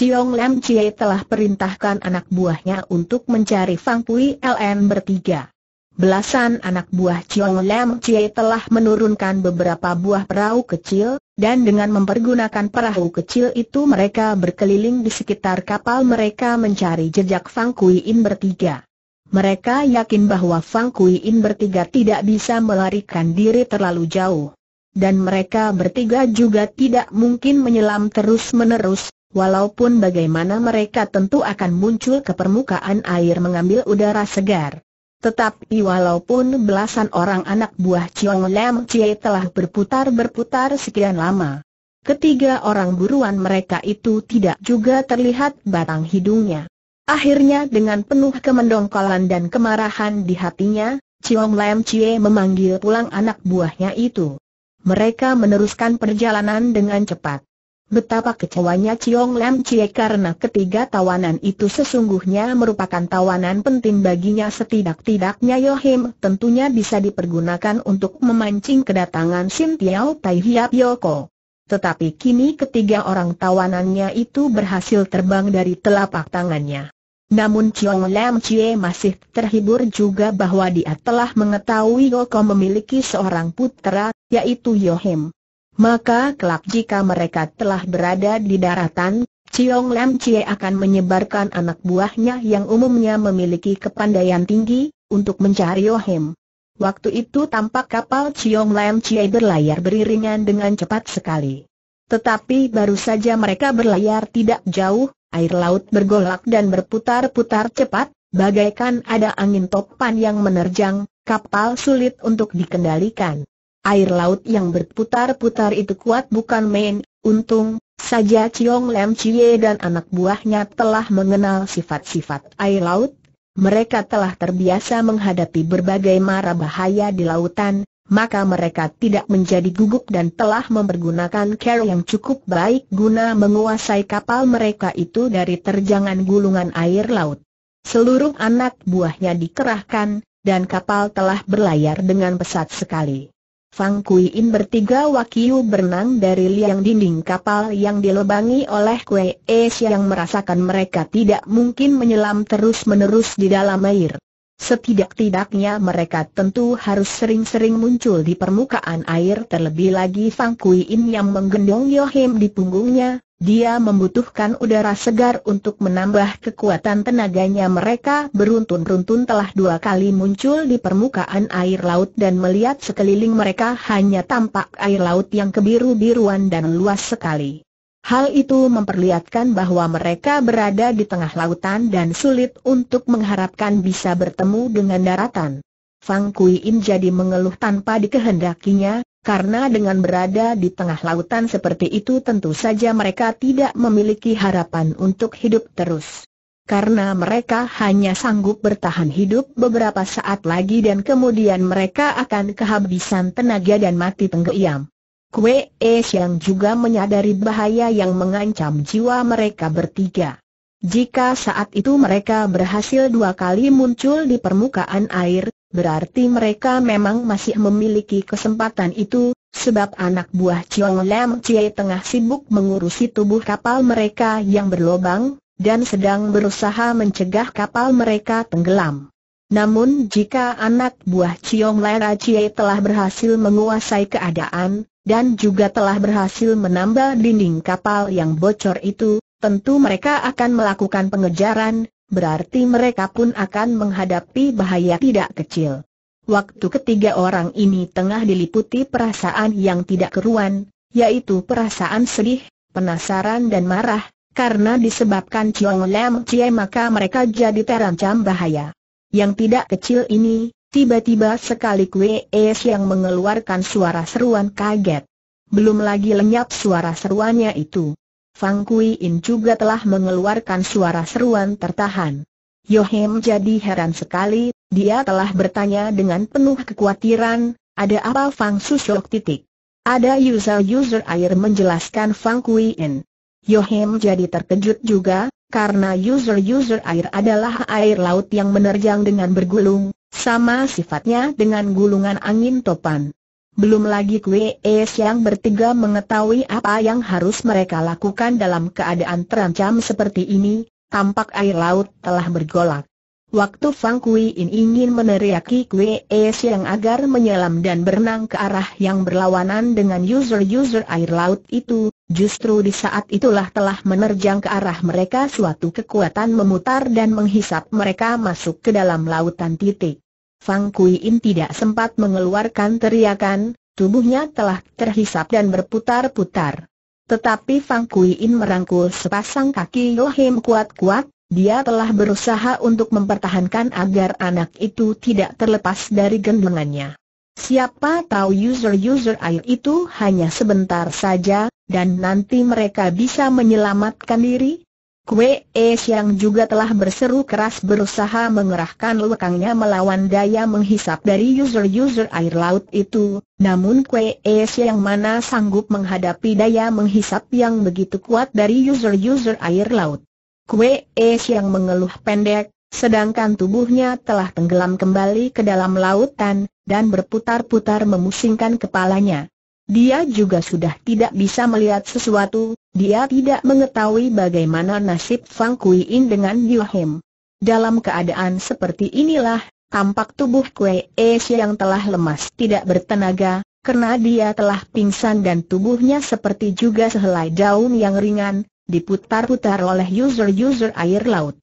Chiong Lam Chie telah perintahkan anak buahnya untuk mencari Fang Pui LN bertiga. Belasan anak buah Chiong Lam Chie telah menurunkan beberapa buah perahu kecil, dan dengan mempergunakan perahu kecil itu mereka berkeliling di sekitar kapal mereka mencari jejak Fang Kui In bertiga. Mereka yakin bahwa Fang Kui In bertiga tidak bisa melarikan diri terlalu jauh. Dan mereka bertiga juga tidak mungkin menyelam terus-menerus, Walaupun bagaimana mereka tentu akan muncul ke permukaan air mengambil udara segar. Tetapi walaupun belasan orang anak buah Chiong Lam Chie telah berputar-berputar sekian lama, ketiga orang buruan mereka itu tidak juga terlihat batang hidungnya. Akhirnya dengan penuh kemendongkolan dan kemarahan di hatinya, Chiong Lam Chie memanggil pulang anak buahnya itu. Mereka meneruskan perjalanan dengan cepat. Betapa kecewanya Chiong Lam Chie karena ketiga tawanan itu sesungguhnya merupakan tawanan penting baginya setidak-tidaknya Yohim tentunya bisa dipergunakan untuk memancing kedatangan Sim Tiao Tai Hiap Yoko. Tetapi kini ketiga orang tawanannya itu berhasil terbang dari telapak tangannya. Namun Chiong Lam Chie masih terhibur juga bahwa dia telah mengetahui Yoko memiliki seorang putra, yaitu Yohim. Maka kelak jika mereka telah berada di daratan, Ciong Lam Cie akan menyebarkan anak buahnya yang umumnya memiliki kepandaian tinggi, untuk mencari Yohim. Waktu itu tampak kapal Ciong Lam Cie berlayar beriringan dengan cepat sekali. Tetapi baru saja mereka berlayar tidak jauh, air laut bergolak dan berputar-putar cepat, bagaikan ada angin topan yang menerjang, kapal sulit untuk dikendalikan. Air laut yang berputar-putar itu kuat bukan main, untung saja Chiong Lam Chie dan anak buahnya telah mengenal sifat-sifat air laut. Mereka telah terbiasa menghadapi berbagai mara bahaya di lautan, maka mereka tidak menjadi gugup dan telah mempergunakan care yang cukup baik guna menguasai kapal mereka itu dari terjangan gulungan air laut. Seluruh anak buahnya dikerahkan, dan kapal telah berlayar dengan pesat sekali. Fang Kui In bertiga wakiu berenang dari liang dinding kapal yang dilebangi oleh Kue Es yang merasakan mereka tidak mungkin menyelam terus-menerus di dalam air. Setidak-tidaknya mereka tentu harus sering-sering muncul di permukaan air terlebih lagi Fang Kui In yang menggendong Yohim di punggungnya, dia membutuhkan udara segar untuk menambah kekuatan tenaganya mereka beruntun beruntun telah dua kali muncul di permukaan air laut dan melihat sekeliling mereka hanya tampak air laut yang kebiru-biruan dan luas sekali. Hal itu memperlihatkan bahwa mereka berada di tengah lautan dan sulit untuk mengharapkan bisa bertemu dengan daratan. Fang Kuiin jadi mengeluh tanpa dikehendakinya, karena dengan berada di tengah lautan seperti itu tentu saja mereka tidak memiliki harapan untuk hidup terus. Karena mereka hanya sanggup bertahan hidup beberapa saat lagi dan kemudian mereka akan kehabisan tenaga dan mati tenggelam. Kue Es yang juga menyadari bahaya yang mengancam jiwa mereka bertiga. Jika saat itu mereka berhasil dua kali muncul di permukaan air, Berarti mereka memang masih memiliki kesempatan itu, sebab anak buah Chiong Lam Chie tengah sibuk mengurusi tubuh kapal mereka yang berlobang, dan sedang berusaha mencegah kapal mereka tenggelam. Namun jika anak buah Chiong Lam Chie telah berhasil menguasai keadaan, dan juga telah berhasil menambah dinding kapal yang bocor itu, tentu mereka akan melakukan pengejaran, berarti mereka pun akan menghadapi bahaya tidak kecil. Waktu ketiga orang ini tengah diliputi perasaan yang tidak keruan, yaitu perasaan sedih, penasaran dan marah, karena disebabkan Chiong Lam Chie maka mereka jadi terancam bahaya. Yang tidak kecil ini, tiba-tiba sekali Kwe Es yang mengeluarkan suara seruan kaget. Belum lagi lenyap suara seruannya itu. Fang Kui In juga telah mengeluarkan suara seruan tertahan. Yohem jadi heran sekali, dia telah bertanya dengan penuh kekhawatiran, ada apa Fang Susok titik? Ada user-user air menjelaskan Fang Kui In. Yohem jadi terkejut juga, karena user-user air adalah air laut yang menerjang dengan bergulung, sama sifatnya dengan gulungan angin topan. Belum lagi Kwe Es yang bertiga mengetahui apa yang harus mereka lakukan dalam keadaan terancam seperti ini, tampak air laut telah bergolak. Waktu Fang Kui ingin meneriaki Kwe Es yang agar menyelam dan berenang ke arah yang berlawanan dengan user-user air laut itu, justru di saat itulah telah menerjang ke arah mereka suatu kekuatan memutar dan menghisap mereka masuk ke dalam lautan titik. Fang Kui In tidak sempat mengeluarkan teriakan, tubuhnya telah terhisap dan berputar-putar. Tetapi Fang Kui In merangkul sepasang kaki Yohim kuat-kuat, dia telah berusaha untuk mempertahankan agar anak itu tidak terlepas dari gendongannya. Siapa tahu user-user air itu hanya sebentar saja, dan nanti mereka bisa menyelamatkan diri, Kue E Siang juga telah berseru keras berusaha mengerahkan lekangnya melawan daya menghisap dari user-user air laut itu, namun Kue E Siang mana sanggup menghadapi daya menghisap yang begitu kuat dari user-user air laut. Kue E Siang mengeluh pendek, sedangkan tubuhnya telah tenggelam kembali ke dalam lautan, dan berputar-putar memusingkan kepalanya. Dia juga sudah tidak bisa melihat sesuatu, dia tidak mengetahui bagaimana nasib Fang Kui In dengan Yu Hem. Dalam keadaan seperti inilah, tampak tubuh Kue Es yang telah lemas tidak bertenaga, karena dia telah pingsan dan tubuhnya seperti juga sehelai daun yang ringan, diputar-putar oleh user-user air laut.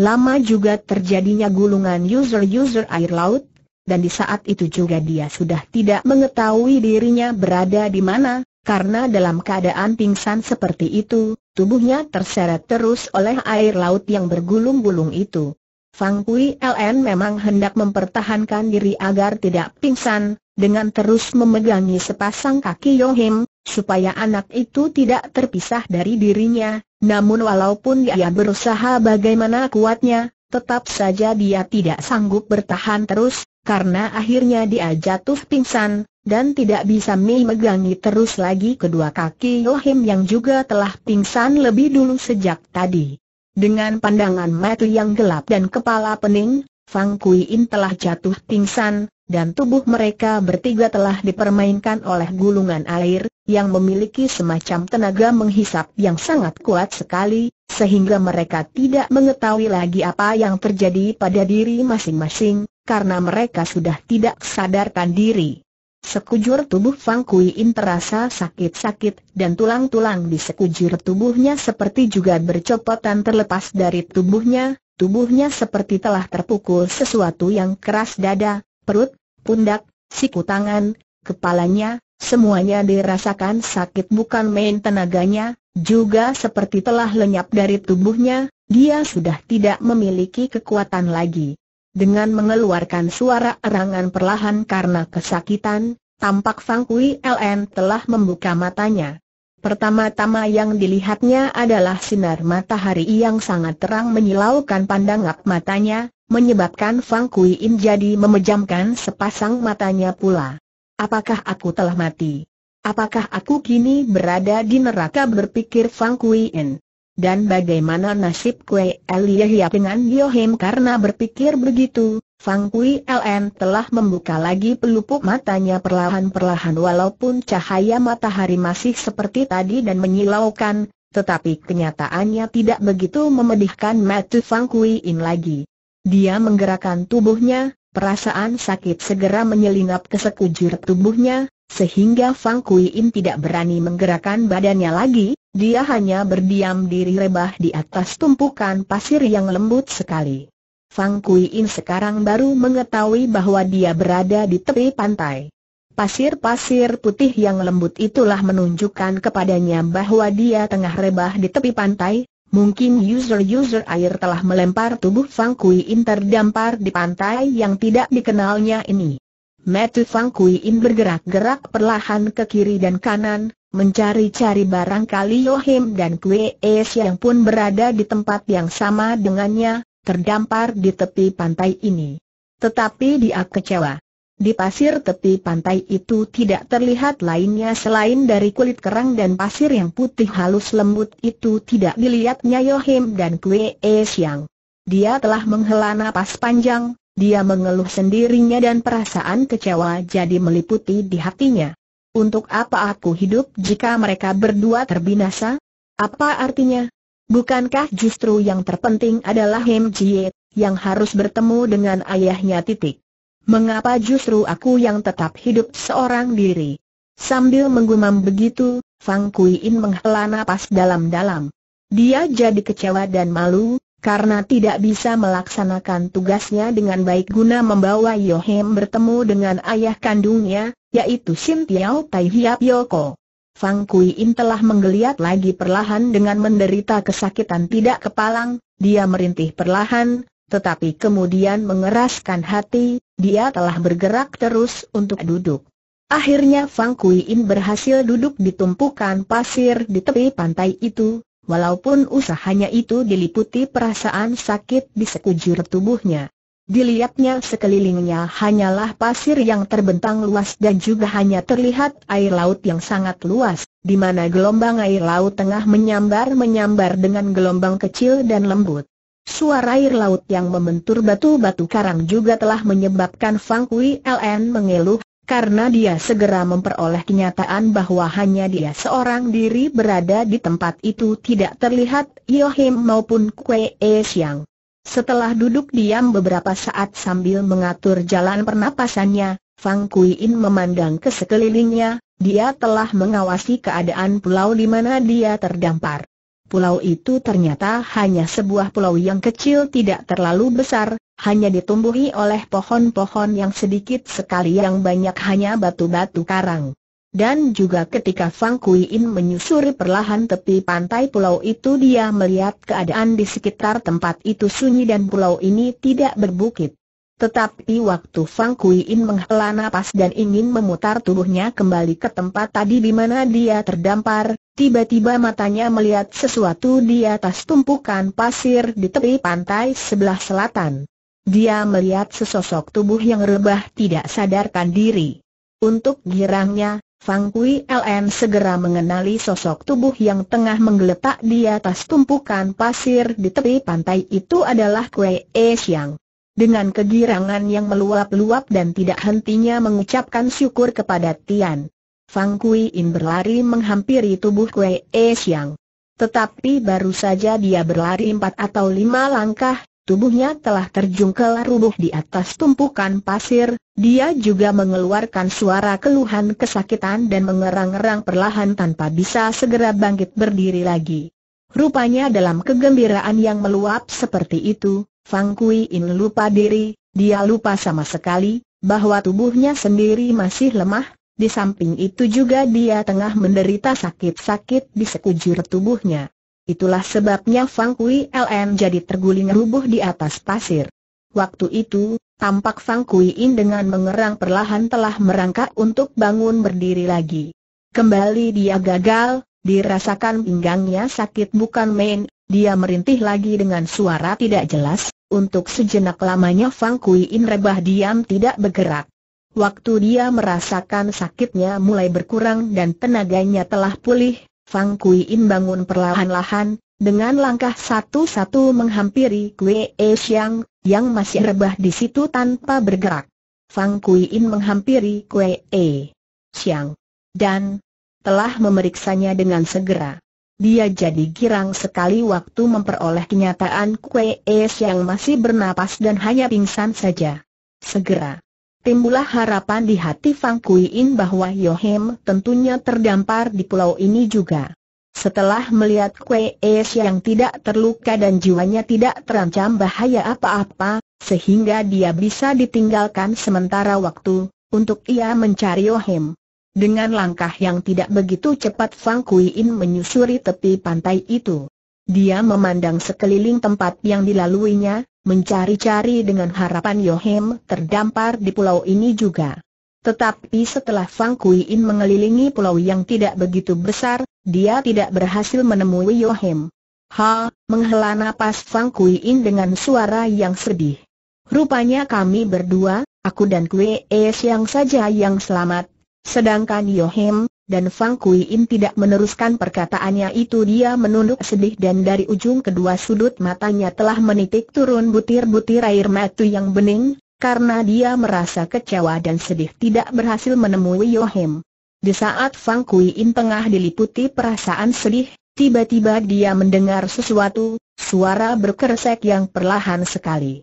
Lama juga terjadinya gulungan user-user air laut, dan di saat itu juga dia sudah tidak mengetahui dirinya berada di mana, karena dalam keadaan pingsan seperti itu, tubuhnya terseret terus oleh air laut yang bergulung-gulung itu. Fang Kui LN memang hendak mempertahankan diri agar tidak pingsan, dengan terus memegangi sepasang kaki Yohim, supaya anak itu tidak terpisah dari dirinya, namun walaupun dia berusaha bagaimana kuatnya, tetap saja dia tidak sanggup bertahan terus, karena akhirnya dia jatuh pingsan, dan tidak bisa memegangi terus lagi kedua kaki Yohim yang juga telah pingsan lebih dulu sejak tadi. Dengan pandangan mata yang gelap dan kepala pening, Fang Kui In telah jatuh pingsan, dan tubuh mereka bertiga telah dipermainkan oleh gulungan air, yang memiliki semacam tenaga menghisap yang sangat kuat sekali, sehingga mereka tidak mengetahui lagi apa yang terjadi pada diri masing-masing, karena mereka sudah tidak sadarkan diri. Sekujur tubuh Fang Kui In terasa sakit-sakit, dan tulang-tulang di sekujur tubuhnya seperti juga bercopotan terlepas dari tubuhnya, tubuhnya seperti telah terpukul sesuatu yang keras dada, perut, pundak, siku tangan, kepalanya, semuanya dirasakan sakit bukan main tenaganya, juga seperti telah lenyap dari tubuhnya, dia sudah tidak memiliki kekuatan lagi. Dengan mengeluarkan suara erangan perlahan karena kesakitan, tampak Fang Kui LN telah membuka matanya. Pertama-tama yang dilihatnya adalah sinar matahari yang sangat terang menyilaukan pandangan matanya, menyebabkan Fang Kui In jadi memejamkan sepasang matanya pula. Apakah aku telah mati? Apakah aku kini berada di neraka berpikir Fang Kui In? dan bagaimana nasib Kue Eliyah dengan Yohim karena berpikir begitu, Fang Kui LN telah membuka lagi pelupuk matanya perlahan-perlahan walaupun cahaya matahari masih seperti tadi dan menyilaukan, tetapi kenyataannya tidak begitu memedihkan mata Fang Kui In lagi. Dia menggerakkan tubuhnya, perasaan sakit segera menyelinap ke sekujur tubuhnya, sehingga Fang Kui Im tidak berani menggerakkan badannya lagi, dia hanya berdiam diri rebah di atas tumpukan pasir yang lembut sekali. Fang Kui Im sekarang baru mengetahui bahwa dia berada di tepi pantai. Pasir-pasir putih yang lembut itulah menunjukkan kepadanya bahwa dia tengah rebah di tepi pantai, Mungkin user-user air telah melempar tubuh Fang Kui In terdampar di pantai yang tidak dikenalnya ini. Metu Fang Kui In bergerak-gerak perlahan ke kiri dan kanan, mencari-cari barangkali Yohim dan Kui Es yang pun berada di tempat yang sama dengannya, terdampar di tepi pantai ini. Tetapi dia kecewa. Di pasir tepi pantai itu tidak terlihat lainnya selain dari kulit kerang dan pasir yang putih halus lembut itu tidak dilihatnya Yohim dan kue Es yang. Dia telah menghela napas panjang, dia mengeluh sendirinya dan perasaan kecewa jadi meliputi di hatinya. Untuk apa aku hidup jika mereka berdua terbinasa? Apa artinya? Bukankah justru yang terpenting adalah Hem Jie, yang harus bertemu dengan ayahnya titik? Mengapa justru aku yang tetap hidup seorang diri? Sambil menggumam begitu, Fang Kui menghela napas dalam-dalam. Dia jadi kecewa dan malu, karena tidak bisa melaksanakan tugasnya dengan baik guna membawa Yohem bertemu dengan ayah kandungnya, yaitu Sim Tiao Tai Hiap Yoko. Fang Kui In telah menggeliat lagi perlahan dengan menderita kesakitan tidak kepalang, dia merintih perlahan, tetapi kemudian mengeraskan hati, dia telah bergerak terus untuk duduk. Akhirnya Fang Kui In berhasil duduk di tumpukan pasir di tepi pantai itu, walaupun usahanya itu diliputi perasaan sakit di sekujur tubuhnya. Dilihatnya sekelilingnya hanyalah pasir yang terbentang luas dan juga hanya terlihat air laut yang sangat luas, di mana gelombang air laut tengah menyambar-menyambar dengan gelombang kecil dan lembut. Suara air laut yang membentur batu-batu karang juga telah menyebabkan Fang Kui LN mengeluh karena dia segera memperoleh kenyataan bahwa hanya dia seorang diri berada di tempat itu tidak terlihat Yohim maupun Kue Siang. Setelah duduk diam beberapa saat sambil mengatur jalan pernapasannya, Fang Kuiin memandang ke sekelilingnya, dia telah mengawasi keadaan pulau di mana dia terdampar. Pulau itu ternyata hanya sebuah pulau yang kecil tidak terlalu besar, hanya ditumbuhi oleh pohon-pohon yang sedikit sekali yang banyak hanya batu-batu karang. Dan juga ketika Fang Kuiin menyusuri perlahan tepi pantai pulau itu dia melihat keadaan di sekitar tempat itu sunyi dan pulau ini tidak berbukit. Tetapi waktu Fang Kuiin menghela napas dan ingin memutar tubuhnya kembali ke tempat tadi di mana dia terdampar, tiba-tiba matanya melihat sesuatu di atas tumpukan pasir di tepi pantai sebelah selatan. Dia melihat sesosok tubuh yang rebah tidak sadarkan diri. Untuk girangnya, Fang Kui LN segera mengenali sosok tubuh yang tengah menggeletak di atas tumpukan pasir di tepi pantai itu adalah Kue E Xiang. Dengan kegirangan yang meluap-luap dan tidak hentinya mengucapkan syukur kepada Tian. Fang Kui In berlari menghampiri tubuh Kue E Xiang. Tetapi baru saja dia berlari empat atau lima langkah, Tubuhnya telah terjungkel rubuh di atas tumpukan pasir, dia juga mengeluarkan suara keluhan kesakitan dan mengerang-erang perlahan tanpa bisa segera bangkit berdiri lagi. Rupanya dalam kegembiraan yang meluap seperti itu, Fang Kui In lupa diri, dia lupa sama sekali, bahwa tubuhnya sendiri masih lemah, di samping itu juga dia tengah menderita sakit-sakit di sekujur tubuhnya. Itulah sebabnya Fang Kui LM jadi terguling rubuh di atas pasir. Waktu itu, tampak Fang Kui In dengan mengerang perlahan telah merangkak untuk bangun berdiri lagi. Kembali dia gagal, dirasakan pinggangnya sakit bukan main, dia merintih lagi dengan suara tidak jelas, untuk sejenak lamanya Fang Kui In rebah diam tidak bergerak. Waktu dia merasakan sakitnya mulai berkurang dan tenaganya telah pulih, Fang Kui Im bangun perlahan-lahan, dengan langkah satu-satu menghampiri Kue E Xiang, yang masih rebah di situ tanpa bergerak. Fang Kui Im menghampiri Kue E Xiang. Dan telah memeriksanya dengan segera. Dia jadi girang sekali waktu memperoleh kenyataan Kue Es yang masih bernapas dan hanya pingsan saja. Segera, Timbullah harapan di hati Fang Kuiin bahwa Yohem tentunya terdampar di pulau ini juga. Setelah melihat Kwe Es yang tidak terluka dan jiwanya tidak terancam bahaya apa-apa, sehingga dia bisa ditinggalkan sementara waktu, untuk ia mencari Yohem. Dengan langkah yang tidak begitu cepat Fang Kuiin menyusuri tepi pantai itu. Dia memandang sekeliling tempat yang dilaluinya, mencari-cari dengan harapan Yohem terdampar di pulau ini juga. Tetapi setelah Fang Kuiin mengelilingi pulau yang tidak begitu besar, dia tidak berhasil menemui Yohem. Ha, menghela napas Fang Kuiin dengan suara yang sedih. Rupanya kami berdua, aku dan Kue Es yang saja yang selamat, sedangkan Yohem, dan Fang Kui In tidak meneruskan perkataannya itu dia menunduk sedih dan dari ujung kedua sudut matanya telah menitik turun butir-butir air mata yang bening, karena dia merasa kecewa dan sedih tidak berhasil menemui Yohim. Di saat Fang Kui In tengah diliputi perasaan sedih, tiba-tiba dia mendengar sesuatu, suara berkeresek yang perlahan sekali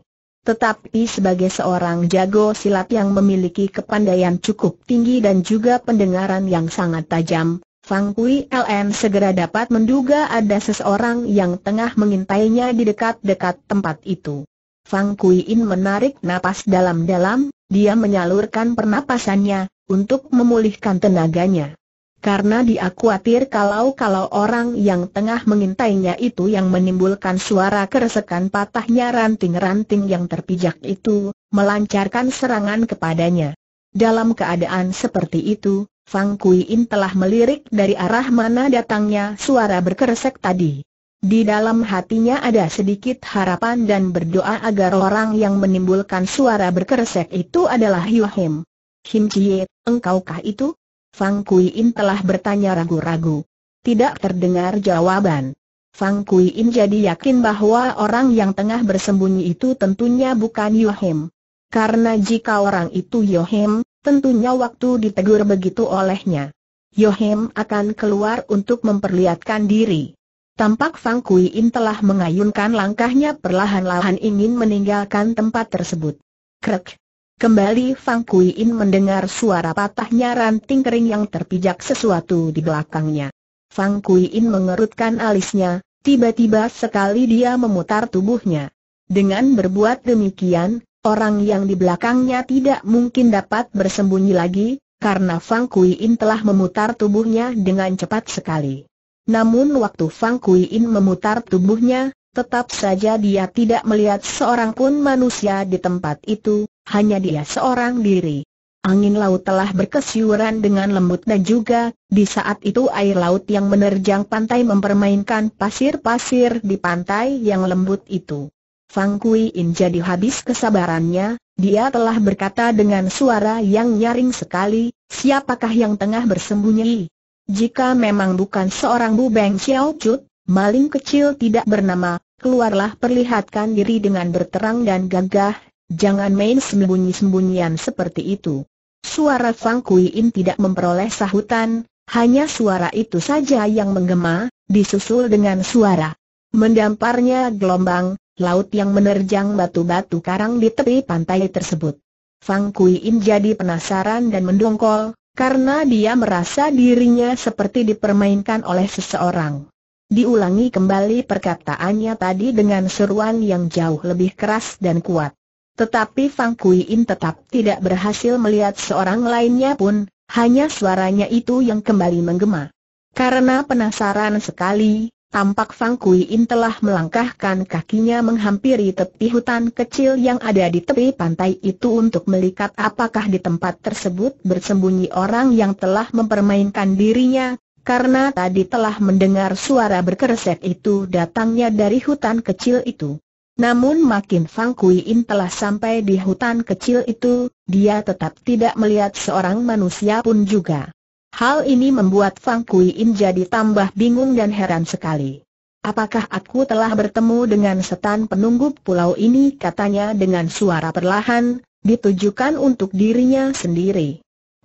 tetapi sebagai seorang jago silat yang memiliki kepandaian cukup tinggi dan juga pendengaran yang sangat tajam, Fang Kui LN segera dapat menduga ada seseorang yang tengah mengintainya di dekat-dekat tempat itu. Fang Kui In menarik napas dalam-dalam, dia menyalurkan pernapasannya, untuk memulihkan tenaganya karena dia khawatir kalau-kalau orang yang tengah mengintainya itu yang menimbulkan suara keresekan patahnya ranting-ranting yang terpijak itu, melancarkan serangan kepadanya. Dalam keadaan seperti itu, Fang Kui In telah melirik dari arah mana datangnya suara berkeresek tadi. Di dalam hatinya ada sedikit harapan dan berdoa agar orang yang menimbulkan suara berkeresek itu adalah Yuhim. Him. Him Chie, engkaukah itu? Fang Kui In telah bertanya ragu-ragu. Tidak terdengar jawaban. Fang Kui In jadi yakin bahwa orang yang tengah bersembunyi itu tentunya bukan Yohem. Karena jika orang itu Yohem, tentunya waktu ditegur begitu olehnya. Yohem akan keluar untuk memperlihatkan diri. Tampak Fang Kui In telah mengayunkan langkahnya perlahan-lahan ingin meninggalkan tempat tersebut. Krek, Kembali Fang Kui In mendengar suara patahnya ranting kering yang terpijak sesuatu di belakangnya. Fang Kui In mengerutkan alisnya, tiba-tiba sekali dia memutar tubuhnya. Dengan berbuat demikian, orang yang di belakangnya tidak mungkin dapat bersembunyi lagi, karena Fang Kui In telah memutar tubuhnya dengan cepat sekali. Namun waktu Fang Kui In memutar tubuhnya, Tetap saja dia tidak melihat seorang pun manusia di tempat itu, hanya dia seorang diri. Angin laut telah berkesiuran dengan lembut dan juga, di saat itu air laut yang menerjang pantai mempermainkan pasir-pasir di pantai yang lembut itu. Fang Kui In jadi habis kesabarannya, dia telah berkata dengan suara yang nyaring sekali, siapakah yang tengah bersembunyi? Jika memang bukan seorang Bu Beng Xiao Chut, Maling kecil tidak bernama, keluarlah perlihatkan diri dengan berterang dan gagah, jangan main sembunyi-sembunyian seperti itu. Suara Fang Kui In tidak memperoleh sahutan, hanya suara itu saja yang menggema, disusul dengan suara. Mendamparnya gelombang, laut yang menerjang batu-batu karang di tepi pantai tersebut. Fang Kui In jadi penasaran dan mendongkol, karena dia merasa dirinya seperti dipermainkan oleh seseorang. Diulangi kembali perkataannya tadi dengan seruan yang jauh lebih keras dan kuat. Tetapi Fang Kui In tetap tidak berhasil melihat seorang lainnya pun, hanya suaranya itu yang kembali menggema. Karena penasaran sekali, Tampak Fang Kui In telah melangkahkan kakinya menghampiri tepi hutan kecil yang ada di tepi pantai itu untuk melihat apakah di tempat tersebut bersembunyi orang yang telah mempermainkan dirinya, karena tadi telah mendengar suara berkeresek itu datangnya dari hutan kecil itu. Namun makin Fang Kui In telah sampai di hutan kecil itu, dia tetap tidak melihat seorang manusia pun juga. Hal ini membuat Fang Kui In jadi tambah bingung dan heran sekali. Apakah aku telah bertemu dengan setan penunggu pulau ini katanya dengan suara perlahan, ditujukan untuk dirinya sendiri.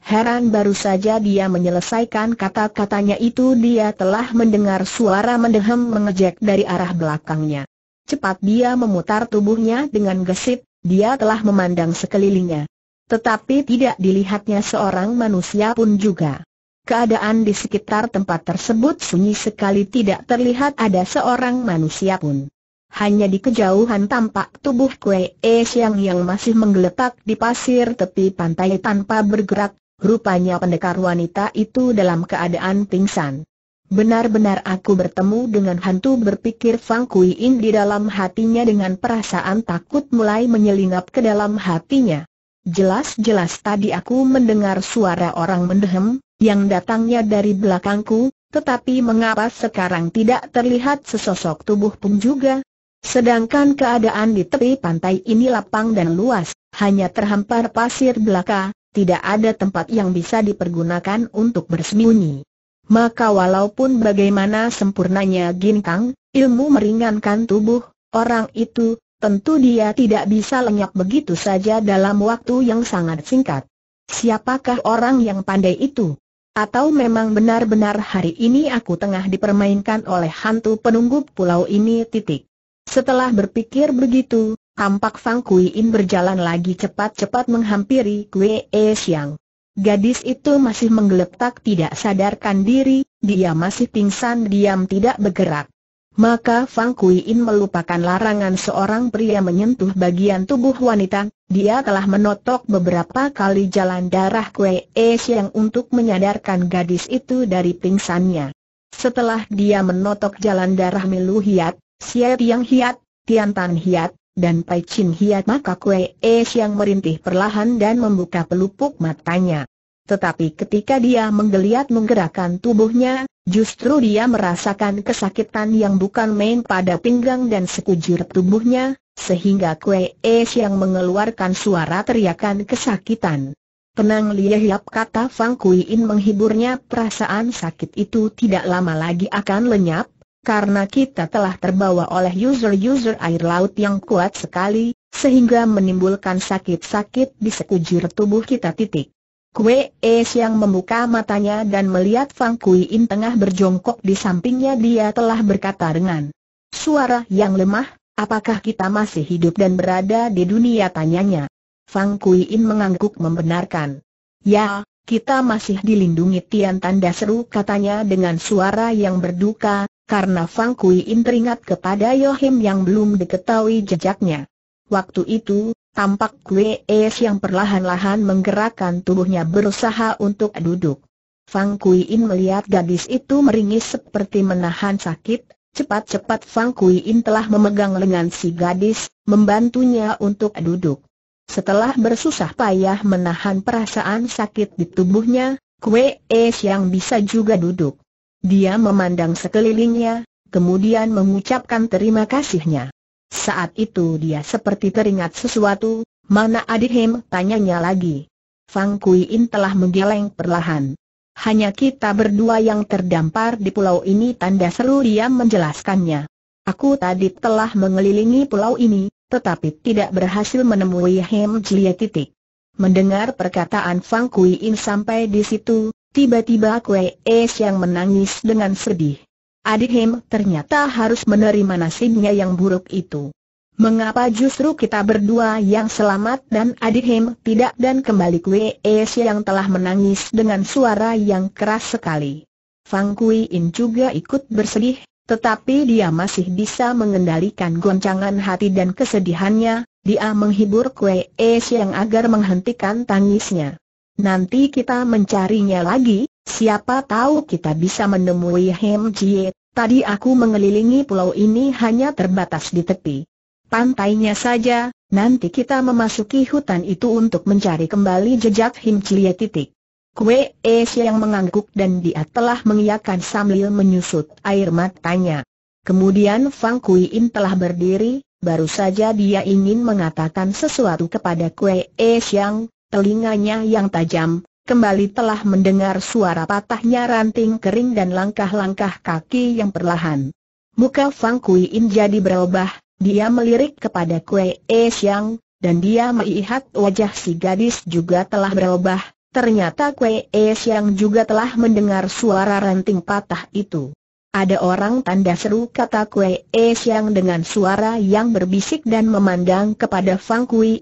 Heran baru saja dia menyelesaikan kata-katanya itu dia telah mendengar suara mendehem mengejek dari arah belakangnya. Cepat dia memutar tubuhnya dengan gesit, dia telah memandang sekelilingnya. Tetapi tidak dilihatnya seorang manusia pun juga. Keadaan di sekitar tempat tersebut sunyi sekali tidak terlihat ada seorang manusia pun. Hanya di kejauhan tampak tubuh Kue es yang masih menggeletak di pasir tepi pantai tanpa bergerak, Rupanya pendekar wanita itu dalam keadaan pingsan. Benar-benar aku bertemu dengan hantu berpikir Fang Kui In di dalam hatinya dengan perasaan takut mulai menyelinap ke dalam hatinya. Jelas-jelas tadi aku mendengar suara orang mendehem, yang datangnya dari belakangku, tetapi mengapa sekarang tidak terlihat sesosok tubuh pun juga? Sedangkan keadaan di tepi pantai ini lapang dan luas, hanya terhampar pasir belaka, tidak ada tempat yang bisa dipergunakan untuk bersembunyi. Maka walaupun bagaimana sempurnanya ginkang, ilmu meringankan tubuh, orang itu, tentu dia tidak bisa lenyap begitu saja dalam waktu yang sangat singkat. Siapakah orang yang pandai itu? Atau memang benar-benar hari ini aku tengah dipermainkan oleh hantu penunggu pulau ini titik. Setelah berpikir begitu, Tampak Fang Kui In berjalan lagi cepat-cepat menghampiri Kue E Siang. Gadis itu masih menggeletak tidak sadarkan diri, dia masih pingsan diam tidak bergerak. Maka Fang Kui In melupakan larangan seorang pria menyentuh bagian tubuh wanita, dia telah menotok beberapa kali jalan darah Kue E Siang untuk menyadarkan gadis itu dari pingsannya. Setelah dia menotok jalan darah Milu Hiat, Xie Tiang Hiat, Tian Tan Hiat, dan Pai Chin Hiat maka Kue E yang merintih perlahan dan membuka pelupuk matanya. Tetapi ketika dia menggeliat menggerakkan tubuhnya, justru dia merasakan kesakitan yang bukan main pada pinggang dan sekujur tubuhnya, sehingga Kue E yang mengeluarkan suara teriakan kesakitan. Penang Liahiap kata Fang Kui In menghiburnya perasaan sakit itu tidak lama lagi akan lenyap, karena kita telah terbawa oleh user-user air laut yang kuat sekali, sehingga menimbulkan sakit-sakit di sekujur tubuh kita titik. Kue Es yang membuka matanya dan melihat Fang Kui In tengah berjongkok di sampingnya dia telah berkata dengan suara yang lemah, apakah kita masih hidup dan berada di dunia tanyanya. Fang Kui In mengangguk membenarkan. Ya, kita masih dilindungi Tian Tanda seru katanya dengan suara yang berduka, karena Fang Kui In teringat kepada Yohim yang belum diketahui jejaknya. Waktu itu, tampak Kue Es yang perlahan-lahan menggerakkan tubuhnya berusaha untuk duduk. Fang Kui In melihat gadis itu meringis seperti menahan sakit, cepat-cepat Fang Kui In telah memegang lengan si gadis, membantunya untuk duduk. Setelah bersusah payah menahan perasaan sakit di tubuhnya, Kue Es yang bisa juga duduk. Dia memandang sekelilingnya, kemudian mengucapkan terima kasihnya. Saat itu dia seperti teringat sesuatu, mana Adi Adihim tanyanya lagi. Fang Kui In telah menggeleng perlahan. Hanya kita berdua yang terdampar di pulau ini tanda seru dia menjelaskannya. Aku tadi telah mengelilingi pulau ini, tetapi tidak berhasil menemui Hem Jie titik. Mendengar perkataan Fang Kui In sampai di situ, Tiba-tiba Kue Es yang menangis dengan sedih. Adik Hem ternyata harus menerima nasibnya yang buruk itu. Mengapa justru kita berdua yang selamat dan adik Hem tidak dan kembali Kue Es yang telah menangis dengan suara yang keras sekali. Fang Kui In juga ikut bersedih, tetapi dia masih bisa mengendalikan goncangan hati dan kesedihannya, dia menghibur Kue Es yang agar menghentikan tangisnya. Nanti kita mencarinya lagi, siapa tahu kita bisa menemui Hem Jie. Tadi aku mengelilingi pulau ini hanya terbatas di tepi pantainya saja, nanti kita memasuki hutan itu untuk mencari kembali jejak Him Chie titik. Kue Es yang mengangguk dan dia telah mengiyakan sambil menyusut air matanya. Kemudian Fang Kui In telah berdiri, baru saja dia ingin mengatakan sesuatu kepada Kue Es yang, telinganya yang tajam, kembali telah mendengar suara patahnya ranting kering dan langkah-langkah kaki yang perlahan. Muka Fang Kui jadi berubah, dia melirik kepada Kue E Siang, dan dia melihat wajah si gadis juga telah berubah, ternyata Kue E Siang juga telah mendengar suara ranting patah itu. Ada orang tanda seru kata Kue E Siang dengan suara yang berbisik dan memandang kepada Fang Kui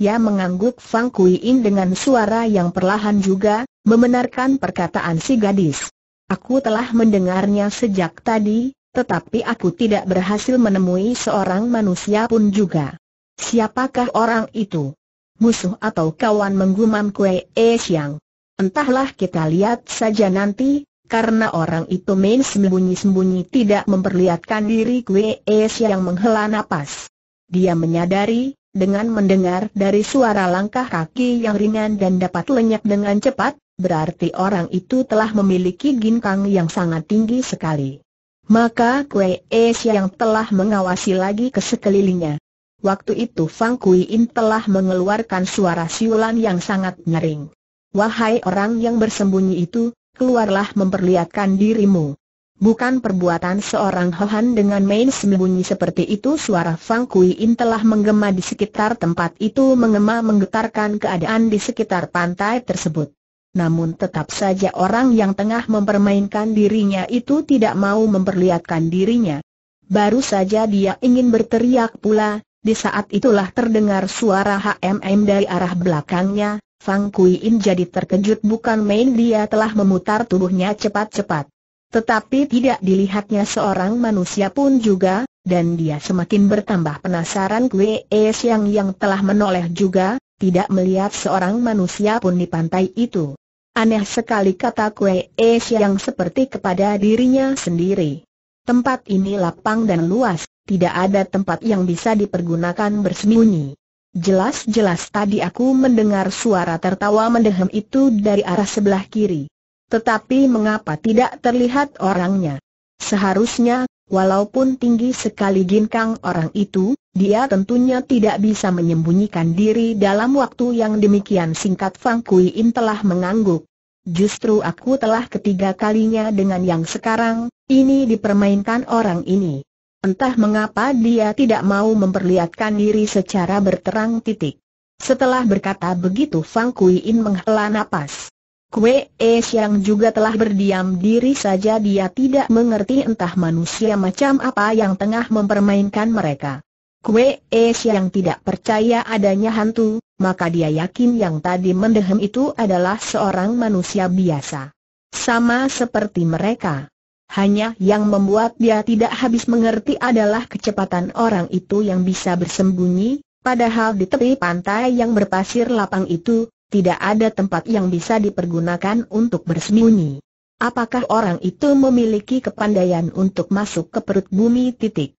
ia mengangguk Fang Kui In dengan suara yang perlahan juga, membenarkan perkataan si gadis. Aku telah mendengarnya sejak tadi, tetapi aku tidak berhasil menemui seorang manusia pun juga. Siapakah orang itu? Musuh atau kawan menggumam Kue E Siang? Entahlah kita lihat saja nanti, karena orang itu main sembunyi-sembunyi tidak memperlihatkan diri Kue E Siang menghela napas. Dia menyadari dengan mendengar dari suara langkah kaki yang ringan dan dapat lenyap dengan cepat, berarti orang itu telah memiliki ginkang yang sangat tinggi sekali. Maka Kue Es yang telah mengawasi lagi ke sekelilingnya. Waktu itu Fang Kui In telah mengeluarkan suara siulan yang sangat ngering. Wahai orang yang bersembunyi itu, keluarlah memperlihatkan dirimu. Bukan perbuatan seorang Hohan dengan main sembunyi seperti itu suara Fang Kui In telah menggema di sekitar tempat itu menggema menggetarkan keadaan di sekitar pantai tersebut. Namun tetap saja orang yang tengah mempermainkan dirinya itu tidak mau memperlihatkan dirinya. Baru saja dia ingin berteriak pula, di saat itulah terdengar suara HMM dari arah belakangnya, Fang Kui In jadi terkejut bukan main dia telah memutar tubuhnya cepat-cepat. Tetapi tidak dilihatnya seorang manusia pun juga, dan dia semakin bertambah penasaran Kwe E Siang yang telah menoleh juga, tidak melihat seorang manusia pun di pantai itu. Aneh sekali kata Kwe E Siang seperti kepada dirinya sendiri. Tempat ini lapang dan luas, tidak ada tempat yang bisa dipergunakan bersembunyi. Jelas-jelas tadi aku mendengar suara tertawa mendehem itu dari arah sebelah kiri. Tetapi mengapa tidak terlihat orangnya? Seharusnya, walaupun tinggi sekali ginkang orang itu, dia tentunya tidak bisa menyembunyikan diri dalam waktu yang demikian singkat Fang Kui In telah mengangguk. Justru aku telah ketiga kalinya dengan yang sekarang, ini dipermainkan orang ini. Entah mengapa dia tidak mau memperlihatkan diri secara berterang titik. Setelah berkata begitu Fang Kui In menghela napas. Kue es yang juga telah berdiam diri saja dia tidak mengerti entah manusia macam apa yang tengah mempermainkan mereka. Kue es yang tidak percaya adanya hantu, maka dia yakin yang tadi mendehem itu adalah seorang manusia biasa. Sama seperti mereka. Hanya yang membuat dia tidak habis mengerti adalah kecepatan orang itu yang bisa bersembunyi, padahal di tepi pantai yang berpasir lapang itu, tidak ada tempat yang bisa dipergunakan untuk bersembunyi. Apakah orang itu memiliki kepandaian untuk masuk ke perut bumi titik?